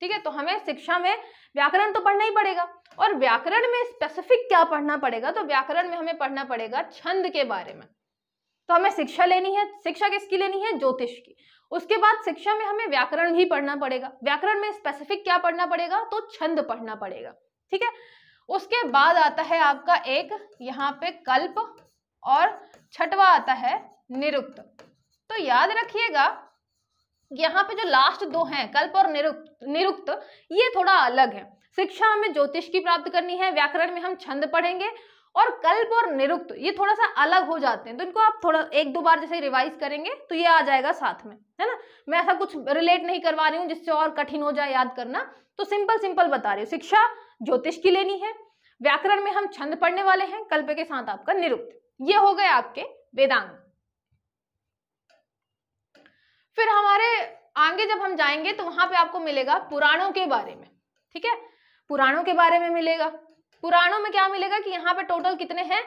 ठीक है तो हमें शिक्षा में व्याकरण तो पढ़ना ही पड़ेगा और व्याकरण में स्पेसिफिक क्या पढ़ना पड़ेगा तो व्याकरण में हमें पढ़ना पड़ेगा छंद के बारे में तो हमें शिक्षा लेनी है शिक्षा किसकी लेनी है ज्योतिष की उसके बाद शिक्षा में हमें व्याकरण भी पढ़ना पड़ेगा व्याकरण में स्पेसिफिक क्या पढ़ना पड़ेगा तो छंद पढ़ना पड़ेगा ठीक है उसके बाद आता है आपका एक यहाँ पे कल्प और छठवा आता है निरुक्त तो याद रखिएगा यहाँ पे जो लास्ट दो हैं कल्प और निरुक्त निरुक्त ये थोड़ा अलग है शिक्षा हमें ज्योतिष की प्राप्त करनी है व्याकरण में हम छंद पढ़ेंगे और कल्प और निरुक्त ये थोड़ा सा अलग हो जाते हैं तो इनको आप थोड़ा एक दो बार जैसे रिवाइज करेंगे तो ये आ जाएगा साथ में है ना मैं ऐसा कुछ रिलेट नहीं करवा रही हूँ जिससे और कठिन हो जाए याद करना तो सिंपल सिंपल बता रही हूँ शिक्षा ज्योतिष की लेनी है व्याकरण में हम छंद पढ़ने वाले हैं कल्प के साथ आपका निरुक्त ये हो गए आपके वेदांग फिर हमारे आगे जब हम जाएंगे तो वहां पे आपको मिलेगा पुराणों के बारे में ठीक है पुराणों के बारे में मिलेगा पुराणों में क्या मिलेगा कि यहाँ पे टोटल कितने हैं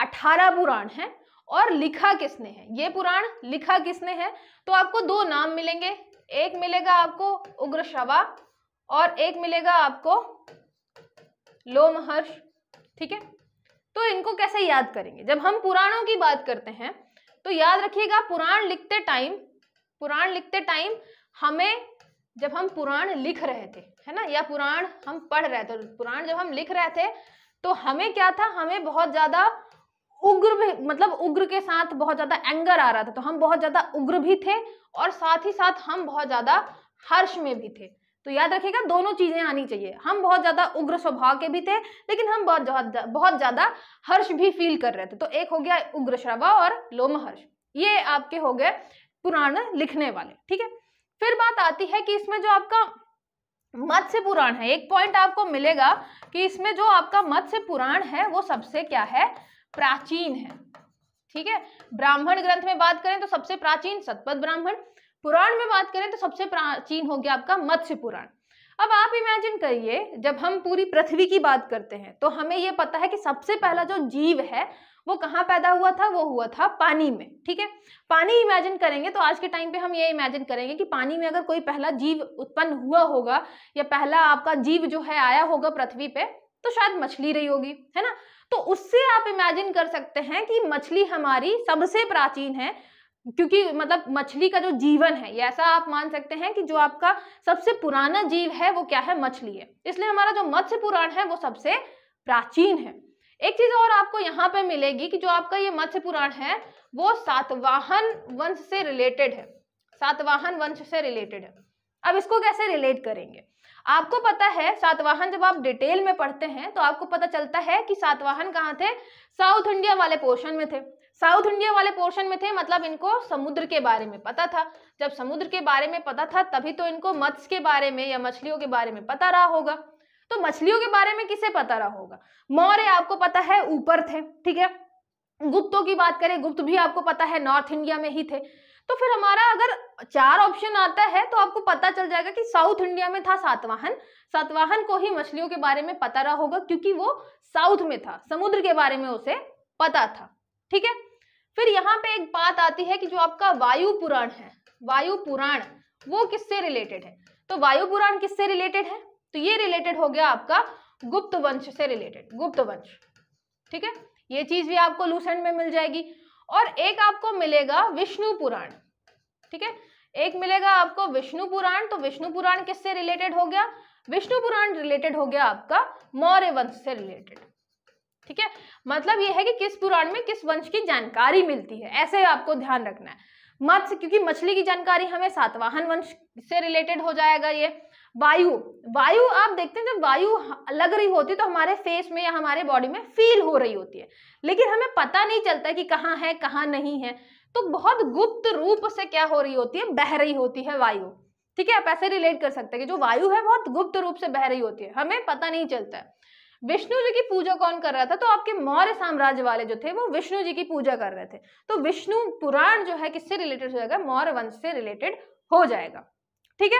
अठारह पुराण हैं और लिखा किसने है ये पुराण लिखा किसने है तो आपको दो नाम मिलेंगे एक मिलेगा आपको उग्र और एक मिलेगा आपको लोमहर्ष ठीक है तो इनको कैसे याद करेंगे जब हम पुराणों की बात करते हैं तो याद रखिएगा पुराण लिखते टाइम पुराण लिखते टाइम हमें जब हम पुराण लिख रहे थे है ना या पुराण हम पढ़ रहे थे पुराण जब हम लिख रहे थे तो हमें क्या था हमें बहुत ज़्यादा उग्र भी मतलब उग्र के साथ बहुत ज़्यादा एंगर आ रहा था तो हम बहुत ज़्यादा उग्र भी थे और साथ ही साथ हम बहुत ज़्यादा हर्ष में भी थे तो याद रखिएगा दोनों चीज़ें आनी चाहिए हम बहुत ज़्यादा उग्र स्वभाव के भी थे लेकिन हम बहुत बहुत ज़्यादा हर्ष भी फील कर रहे थे तो एक हो गया उग्र श्रवा और लोमहर्ष ये आपके हो गए पुराण लिखने वाले ठीक है फिर बात आती है कि इसमें जो आपका मत्स्य पुराण है एक पॉइंट आपको मिलेगा कि इसमें जो आपका मत्स्य पुराण है वो सबसे क्या है प्राचीन है ठीक है ब्राह्मण ग्रंथ में बात करें तो सबसे प्राचीन सतपथ ब्राह्मण पुराण में बात करें तो सबसे प्राचीन हो गया आपका मत्स्य पुराण अब आप इमेजिन करिए जब हम पूरी पृथ्वी की बात करते हैं तो हमें यह पता है कि सबसे पहला जो जीव है वो कहाँ पैदा हुआ था वो हुआ था पानी में ठीक है पानी इमेजिन करेंगे तो आज के टाइम पे हम ये इमेजिन करेंगे कि पानी में अगर कोई पहला जीव उत्पन्न हुआ होगा या पहला आपका जीव जो है आया होगा पृथ्वी पे तो शायद मछली रही होगी है ना तो उससे आप इमेजिन कर सकते हैं कि मछली हमारी सबसे प्राचीन है क्योंकि मतलब मछली का जो जीवन है ये ऐसा आप मान सकते हैं कि जो आपका सबसे पुराना जीव है वो क्या है मछली है इसलिए हमारा जो मत्स्य पुराण है वो सबसे प्राचीन है एक चीज और आपको यहाँ पे मिलेगी कि जो आपका ये मत्स्य पुराण है वो सातवाहन वंश से रिलेटेड है सातवाहन वंश से रिलेटेड है अब इसको कैसे रिलेट करेंगे आपको पता है सातवाहन जब आप डिटेल में पढ़ते हैं तो आपको पता चलता है कि सातवाहन कहाँ थे साउथ इंडिया वाले पोर्शन में थे साउथ इंडिया वाले पोर्शन में थे मतलब इनको समुद्र के बारे में पता था जब समुद्र के बारे में पता था तभी तो इनको मत्स्य के बारे में या मछलियों के बारे में पता रहा होगा तो मछलियों के बारे में किसे पता रहा होगा मौर्य आपको पता है ऊपर थे ठीक है गुप्तों की बात करें गुप्त भी आपको पता है नॉर्थ इंडिया में ही थे तो फिर हमारा अगर चार ऑप्शन आता है तो आपको पता चल जाएगा कि साउथ इंडिया में था सातवाहन सातवाहन को ही मछलियों के बारे में पता रहा होगा क्योंकि वो साउथ में था समुद्र के बारे में उसे पता था ठीक है फिर यहाँ पे एक बात आती है कि जो आपका वायु पुराण है वायु पुराण वो किससे रिलेटेड है तो वायु पुराण किससे रिलेटेड है तो ये रिलेटेड हो गया आपका गुप्त वंश से रिलेटेड गुप्त वंश ठीक है ये चीज भी आपको लूसेंट में मिल जाएगी और एक आपको मिलेगा विष्णु पुराण ठीक है एक मिलेगा आपको विष्णु पुराण तो विष्णु पुराण किससे रिलेटेड हो गया विष्णु पुराण रिलेटेड हो गया आपका मौर्य वंश से रिलेटेड ठीक है मतलब यह है कि किस पुराण में किस वंश की जानकारी मिलती है ऐसे आपको ध्यान रखना है मत्स्य क्योंकि मछली की जानकारी हमें सातवाहन वंश से रिलेटेड हो जाएगा ये वायु वायु आप देखते हैं जब वायु लग रही होती है तो हमारे फेस में या हमारे बॉडी में फील हो रही होती है लेकिन हमें पता नहीं चलता कि कहाँ है कहाँ नहीं है तो बहुत गुप्त रूप से क्या हो रही होती है बह रही होती है वायु ठीक है आप ऐसे रिलेट कर सकते हैं कि जो वायु है बहुत गुप्त रूप से बह रही होती है हमें पता नहीं चलता है विष्णु जी की पूजा कौन कर रहा था तो आपके मौर्य साम्राज्य वाले जो थे वो विष्णु जी की पूजा कर रहे थे तो विष्णु पुराण जो है किससे रिलेटेड हो जाएगा मौर्य वंश से रिलेटेड हो जाएगा ठीक है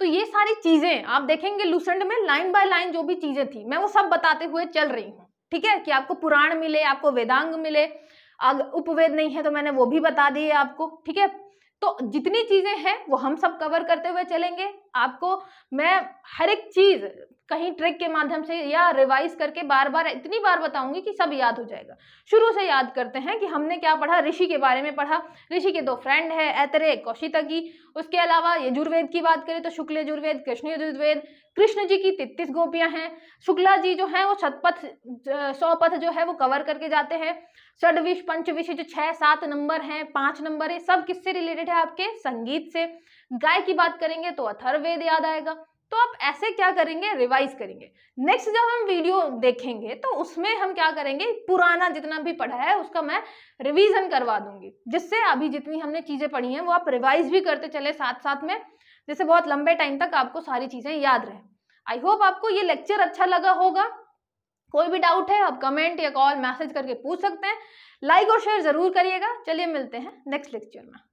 तो ये सारी चीजें आप देखेंगे लूसेंट में लाइन बाय लाइन जो भी चीजें थी मैं वो सब बताते हुए चल रही हूँ ठीक है कि आपको पुराण मिले आपको वेदांग मिले उपवेद नहीं है तो मैंने वो भी बता दिए आपको ठीक है तो जितनी चीज़ें हैं वो हम सब कवर करते हुए चलेंगे आपको मैं हर एक चीज़ कहीं ट्रिक के माध्यम से या रिवाइज करके बार बार इतनी बार बताऊंगी कि सब याद हो जाएगा शुरू से याद करते हैं कि हमने क्या पढ़ा ऋषि के बारे में पढ़ा ऋषि के दो फ्रेंड है ऐतरे कौशिता की उसके अलावा यजुर्वेद की बात करें तो शुक्ल यजुर्वेद कृष्ण यजुर्वेद कृष्ण जी की तेतीस गोपियां हैं शुक्ला जी जो है वो शतपथ सौ पथ जो है वो कवर करके जाते हैं षडविश पंचविश जो छह सात नंबर हैं पांच नंबर है सब किससे रिलेटेड है आपके संगीत से गाय की बात करेंगे तो अथर्वेद याद आएगा तो आप ऐसे क्या करेंगे रिवाइज करेंगे नेक्स्ट जब हम वीडियो देखेंगे तो उसमें हम क्या करेंगे पुराना जितना भी पढ़ा है उसका मैं रिवीजन करवा दूंगी जिससे अभी जितनी हमने चीजें पढ़ी हैं वो आप रिवाइज भी करते चले साथ साथ में जिससे बहुत लंबे टाइम तक आपको सारी चीज़ें याद रहे आई होप आपको ये लेक्चर अच्छा लगा होगा कोई भी डाउट है आप कमेंट या कॉल मैसेज करके पूछ सकते हैं लाइक और शेयर ज़रूर करिएगा चलिए मिलते हैं नेक्स्ट लेक्चर में